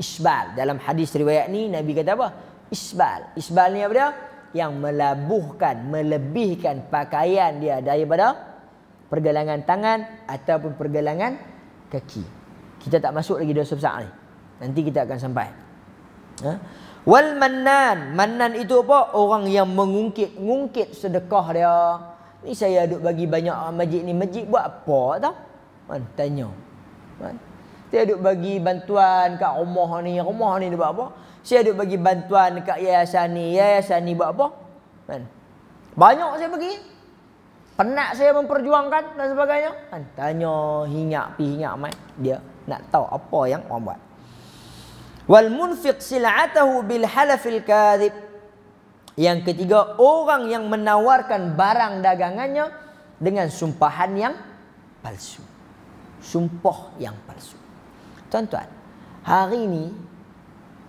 S1: isbal. Dalam hadis riwayat ni Nabi kata apa? Isbal. Isbal ni apa dia? Yang melabuhkan, melebihkan pakaian dia daripada pergelangan tangan ataupun pergelangan kaki. Kita tak masuk lagi dosa besar ni. Nanti kita akan sampai. Ha? Wal mannan. Mannan itu apa? Orang yang mengungkit mengungkit sedekah dia. Ni saya duk bagi banyak majid ni. Majid buat apa tau? Man, tanya. Saya duk bagi bantuan kat rumah ni, rumah ni dia buat apa? Saya duk bagi bantuan kat yayasan ni, yayasan ni buat apa? Kan? Banyak saya bagi. Penat saya memperjuangkan dan sebagainya. Kan? Tanya hingak pi hingak mai, dia nak tahu apa yang orang buat. Wal munfiq sil'atahu bil halafil kadhib. Yang ketiga, orang yang menawarkan barang dagangannya dengan sumpahan yang palsu. Sumpah yang palsu. Tuan-tuan, hari ini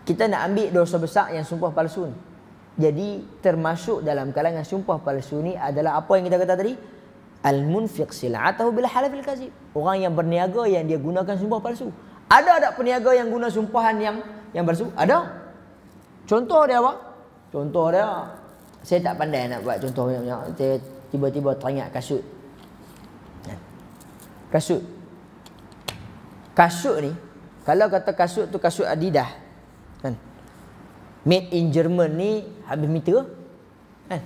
S1: kita nak ambil dosa besar yang sumpah palsu ni. Jadi termasuk dalam kalangan sumpah palsu ni adalah apa yang kita kata tadi? Al-munfiq sil'atahu bil halafil kazib. Orang yang berniaga yang dia gunakan sumpah palsu. Ada tak peniaga yang guna sumpahan yang yang palsu? Ada. Contoh dia apa? Contoh dia saya tak pandai nak buat contoh banyak-banyak. Saya tiba-tiba teringat kasut. Kasut. Kasut ni kalau kata kasut tu kasut Adidas kan? Made in Germany ni habis meter kan?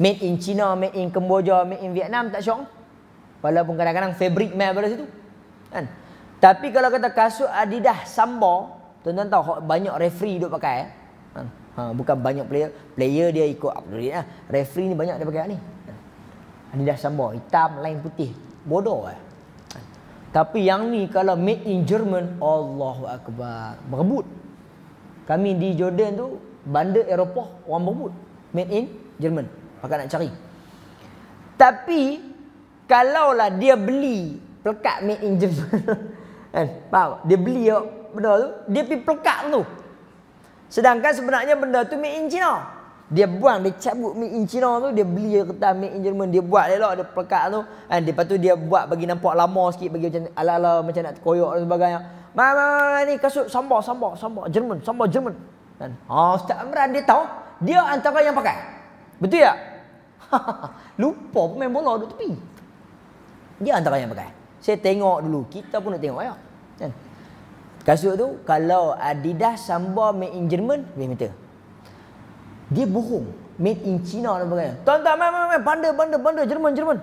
S1: Made in China, made in Kemboja, made in Vietnam tak syok Walaupun kadang-kadang fabric mel pada situ kan? Tapi kalau kata kasut Adidas Samba Tuan-tuan tahu banyak referee duk pakai eh? Kan? ha, Bukan banyak player Player dia ikut Abdul lah. Eh? Referee ni banyak dia pakai ni Adidas Samba, hitam, lain putih Bodoh lah eh? Tapi yang ni kalau made in German, Allahu Akbar. Berebut. Kami di Jordan tu, bandar Eropah orang berebut. Made in German. Pakat nak cari. Tapi, kalaulah dia beli pelekat made in German. kan? Faham? Dia beli benda tu, dia pergi pelekat tu. Sedangkan sebenarnya benda tu made in China. Dia buang, dia cabut made in China tu, dia beli kertas made in Jerman, dia buat elok dia pelekat tu. Kan, lepas tu dia buat bagi nampak lama sikit bagi macam ala-ala macam nak koyok dan sebagainya. Mama ni kasut sambar, sambar, sambar Jerman, sambar Jerman. Dan ha Ustaz Amran dia tahu, dia antara yang pakai. Betul tak? Lupa pemain bola duduk tepi. Dia antara yang pakai. Saya tengok dulu, kita pun nak tengok ya. Kan. Kasut tu kalau Adidas sambar made in Jerman, meter. Dia bohong. Made in China dan sebagainya. Tuan tak main main main panda panda panda Jerman Jerman.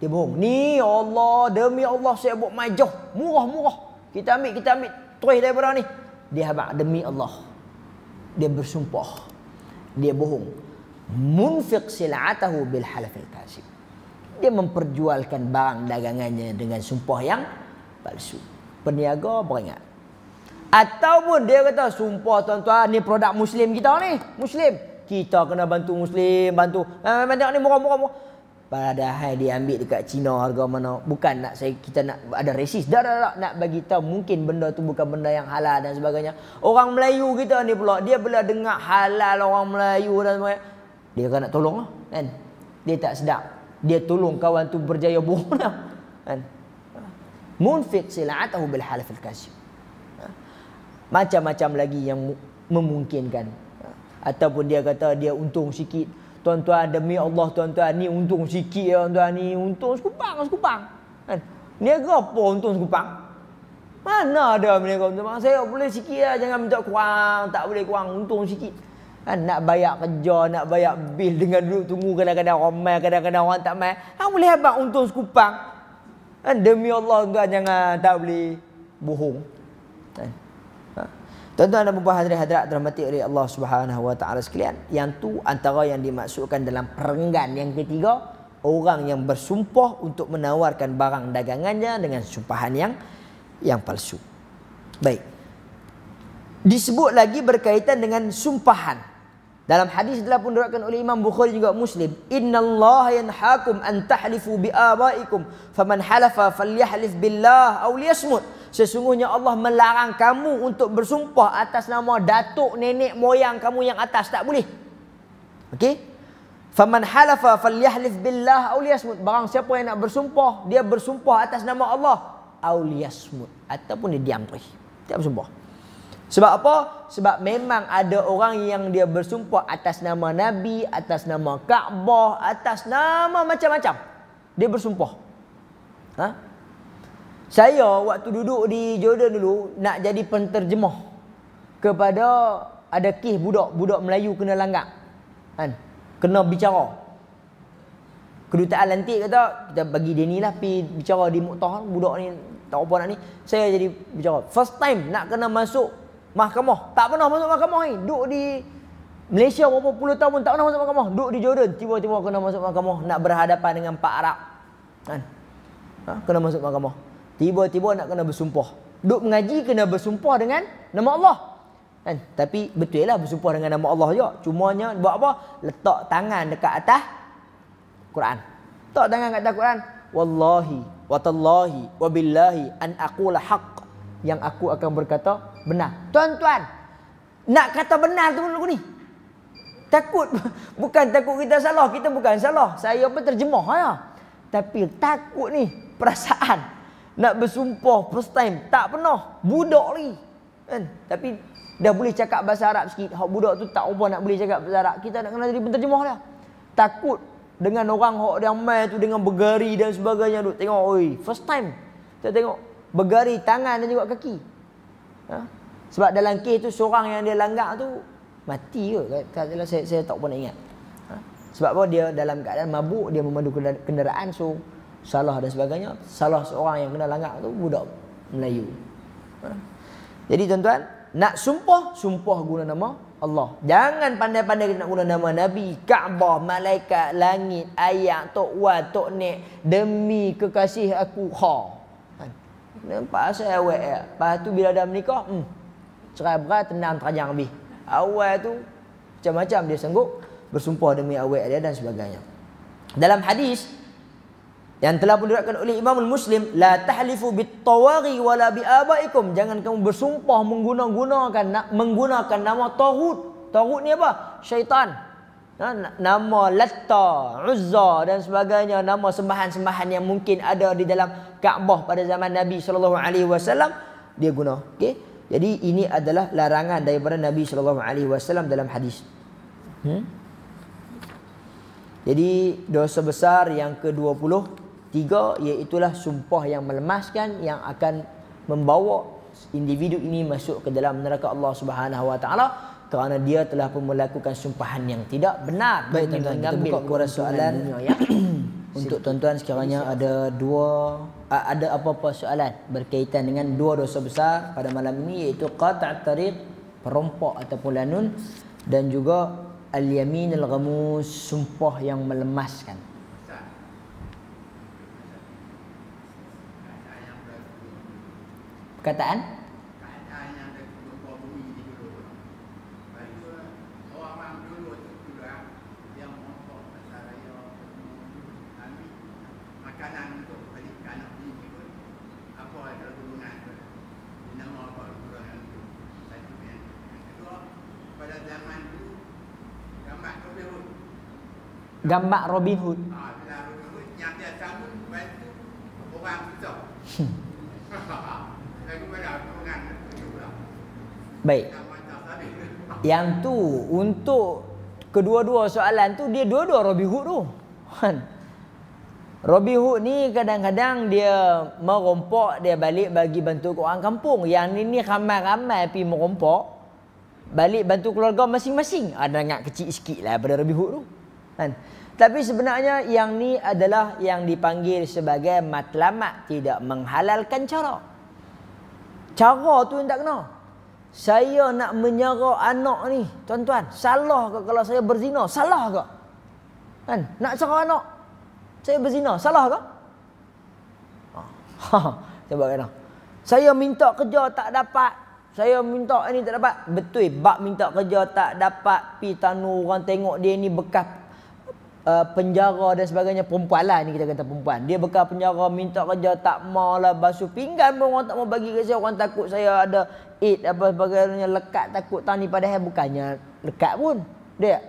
S1: Dia bohong. Ni Allah demi Allah saya buat majoh. Murah-murah. Kita ambil kita ambil toy daripada ni. Dia habaq demi Allah. Dia bersumpah. Dia bohong. Munfiq sil'atahu bil halaf kasib. Dia memperjualkan barang dagangannya dengan sumpah yang palsu. Peniaga beringat. Ataupun dia kata sumpah tuan-tuan ni produk muslim kita ni. Muslim. Kita kena bantu muslim, bantu. Ah eh, ni murah-murah. Padahal dia ambil dekat Cina harga mana. Bukan nak saya kita nak ada resis. Dah dah dah nak bagi tahu mungkin benda tu bukan benda yang halal dan sebagainya. Orang Melayu kita ni pula dia pula dengar halal orang Melayu dan sebagainya. Dia kan nak tolong lah, kan. Dia tak sedap. Dia tolong kawan tu berjaya bohong kan. Munfiq silatahu bil halaf al macam-macam lagi yang memungkinkan ataupun dia kata dia untung sikit tuan-tuan demi Allah tuan-tuan ni untung sikit ya tuan-tuan ni untung sekupang sekupang kan niaga apa untung sekupang mana ada niaga untung sekupang? saya boleh sikit lah jangan minta kurang tak boleh kurang untung sikit kan nak bayar kerja nak bayar bil dengan duduk tunggu kadang-kadang orang mai kadang-kadang orang tak mai hang boleh habaq untung sekupang kan demi Allah tuan jangan tak boleh bohong kan Tuan-tuan dan puan-puan hadirat dirahmati oleh Allah Subhanahu Wa Taala sekalian, yang tu antara yang dimasukkan dalam perenggan yang ketiga, orang yang bersumpah untuk menawarkan barang dagangannya dengan sumpahan yang yang palsu. Baik. Disebut lagi berkaitan dengan sumpahan. Dalam hadis telah pun diriwayatkan oleh Imam Bukhari juga Muslim, "Innallaha yanhakum an tahlifu bi abaikum, faman halafa falyahlif billah aw liyasmut." Sesungguhnya Allah melarang kamu untuk bersumpah atas nama datuk nenek moyang kamu yang atas tak boleh. Okey? Faman halafa falyahlif billah aw liyasmut. Barang siapa yang nak bersumpah, dia bersumpah atas nama Allah aw liyasmut ataupun dia diam terus. Tak bersumpah. Sebab apa? Sebab memang ada orang yang dia bersumpah atas nama Nabi, atas nama Kaabah, atas nama macam-macam. Dia bersumpah. Ha? Saya waktu duduk di Jordan dulu nak jadi penterjemah kepada ada kes budak-budak Melayu kena langgar. Kan? Kena bicara. Kedutaan lantik kata kita bagi dia ni lah pi bicara di muktahar budak ni tak apa nak ni. Saya jadi bicara. First time nak kena masuk mahkamah. Tak pernah masuk mahkamah ni. Duduk di Malaysia berapa puluh tahun tak pernah masuk mahkamah. Duduk di Jordan tiba-tiba kena masuk mahkamah nak berhadapan dengan Pak Arab. Kan? Ha? Kena masuk mahkamah. Tiba-tiba nak kena bersumpah. Duk mengaji kena bersumpah dengan nama Allah. Kan? Tapi betul lah bersumpah dengan nama Allah je. Cumanya buat apa? Letak tangan dekat atas Quran. Letak tangan dekat atas Quran. Wallahi, watallahi, wabillahi, an aqula haq. Yang aku akan berkata benar. Tuan-tuan, nak kata benar tu dulu ni. Takut. Bukan takut kita salah. Kita bukan salah. Saya pun terjemah. Ya. Tapi takut ni. Perasaan. Nak bersumpah first time Tak pernah Budak lagi kan? Tapi Dah boleh cakap bahasa Arab sikit Hak budak tu tak ubah nak boleh cakap bahasa Arab Kita nak kena jadi penterjemah dia Takut Dengan orang hak yang mai tu Dengan bergari dan sebagainya Duk tengok Oi, First time Kita tengok Bergari tangan dan juga kaki ha? Sebab dalam kes tu Seorang yang dia langgar tu Mati ke Tak kan? kan, jelas saya, saya tak pernah ingat ha? Sebab apa dia dalam keadaan mabuk Dia memandu kenderaan So salah dan sebagainya salah seorang yang kena langak tu budak Melayu ha. jadi tuan-tuan nak sumpah sumpah guna nama Allah jangan pandai-pandai kita nak guna nama Nabi Kaabah malaikat langit ayat tok wat tok nek demi kekasih aku ha, ha. nampak asal awak ya eh? lepas tu bila dah menikah hmm, cerai berat tenang terajang lebih awal tu macam-macam dia sengguk bersumpah demi awak dia dan sebagainya dalam hadis yang telah pun diriwayatkan oleh Imam Muslim la tahlifu bitawari wala abaikum jangan kamu bersumpah menggunakan nak menggunakan nama tauhid tauhid ni apa syaitan ha, nama latta uzza dan sebagainya nama sembahan-sembahan yang mungkin ada di dalam Kaabah pada zaman Nabi sallallahu alaihi wasallam dia guna okey jadi ini adalah larangan daripada Nabi sallallahu alaihi wasallam dalam hadis hmm? Jadi dosa besar yang ke-20 Tiga, iaitulah sumpah yang melemaskan yang akan membawa individu ini masuk ke dalam neraka Allah Subhanahu Wa Taala kerana dia telah pun melakukan sumpahan yang tidak benar. Baik tuan-tuan, kita buka kepada soalan ya. ya. untuk tuan-tuan sekiranya ada dua ada apa-apa soalan berkaitan dengan dua dosa besar pada malam ini iaitu qat' tariq perompak ataupun lanun dan juga al-yamin al-ghamus sumpah yang melemaskan. perkataan Gambar Robin Hood. Ah, Baik. Yang tu untuk kedua-dua soalan tu dia dua-dua Robi Hood tu. Robi Hood ni kadang-kadang dia merompok dia balik bagi bantu orang kampung. Yang ni ni ramai-ramai pergi merompok balik bantu keluarga masing-masing. Ada ingat kecil sikit lah pada Robi Hood tu. Kan? Tapi sebenarnya yang ni adalah yang dipanggil sebagai matlamat tidak menghalalkan cara. Cara tu yang tak kenal saya nak menyara anak ni tuan-tuan salah ke kalau saya berzina salah ke kan nak sara anak saya berzina salah ke ha ha kena saya minta kerja tak dapat saya minta ini tak dapat betul bab minta kerja tak dapat pi tanu orang tengok dia ni bekas Uh, penjara dan sebagainya perempuan lah ni kita kata perempuan dia bekal penjara minta kerja tak maulah basuh pinggan pun orang tak mau bagi ke saya orang takut saya ada it apa sebagainya lekat takut tahun ni padahal bukannya lekat pun. Dia.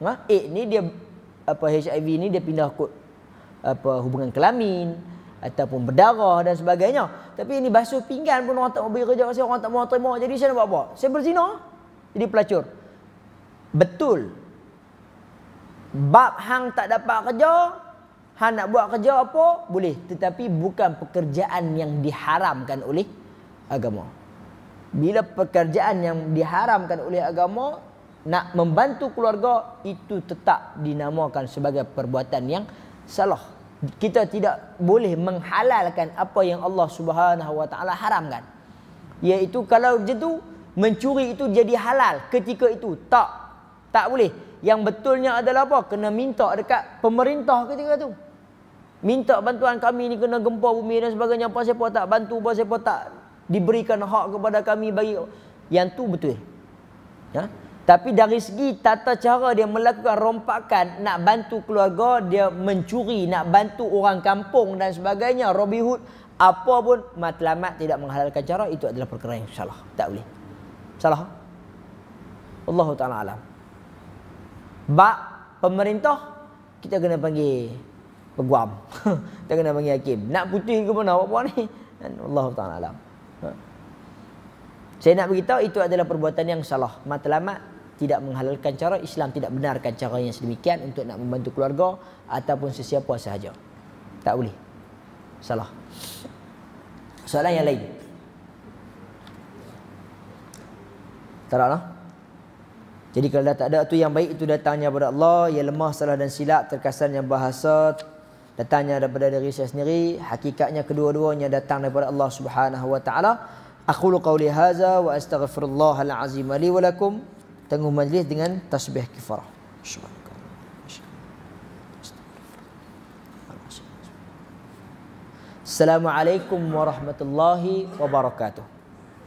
S1: Ha? It ni dia apa HIV ni dia pindah kot apa hubungan kelamin ataupun berdarah dan sebagainya. Tapi ini basuh pinggan pun orang tak mau bagi kerja kasi orang tak mau terima. Jadi saya nak buat apa? Saya berzina. Jadi pelacur. Betul. Bab hang tak dapat kerja, hang nak buat kerja apa? Boleh, tetapi bukan pekerjaan yang diharamkan oleh agama bila pekerjaan yang diharamkan oleh agama nak membantu keluarga itu tetap dinamakan sebagai perbuatan yang salah. Kita tidak boleh menghalalkan apa yang Allah Subhanahu wa taala haramkan. Iaitu kalau jitu mencuri itu jadi halal ketika itu tak tak boleh. Yang betulnya adalah apa? Kena minta dekat pemerintah ketika tu. Minta bantuan kami ni kena gempa bumi dan sebagainya. Apa siapa tak bantu, apa siapa tak diberikan hak kepada kami bagi yang tu betul. Ya. Tapi dari segi tata cara dia melakukan rompakan nak bantu keluarga, dia mencuri, nak bantu orang kampung dan sebagainya, Robin Hood apa pun matlamat tidak menghalalkan cara itu adalah perkara yang salah. Tak boleh. Salah. Allah Taala alam. Bak pemerintah kita kena panggil peguam. kita kena panggil hakim. Nak putih ke mana apa-apa ni? Kan, Allah Taala alam. Saya nak beritahu itu adalah perbuatan yang salah. Matlamat tidak menghalalkan cara Islam tidak benarkan cara yang sedemikian untuk nak membantu keluarga ataupun sesiapa sahaja. Tak boleh. Salah. Soalan yang lain. Taklah. Jadi kalau dah tak ada tu yang baik itu datangnya kepada Allah, yang lemah salah dan silap terkasan yang bahasa datangnya daripada diri saya sendiri, hakikatnya kedua-duanya datang daripada Allah Subhanahu wa taala. Aqulu qawli haza wa astaghfirullah al-azim li wa lakum. Tengah majlis dengan tasbih kifarah. Subhanallah. Assalamualaikum warahmatullahi wabarakatuh.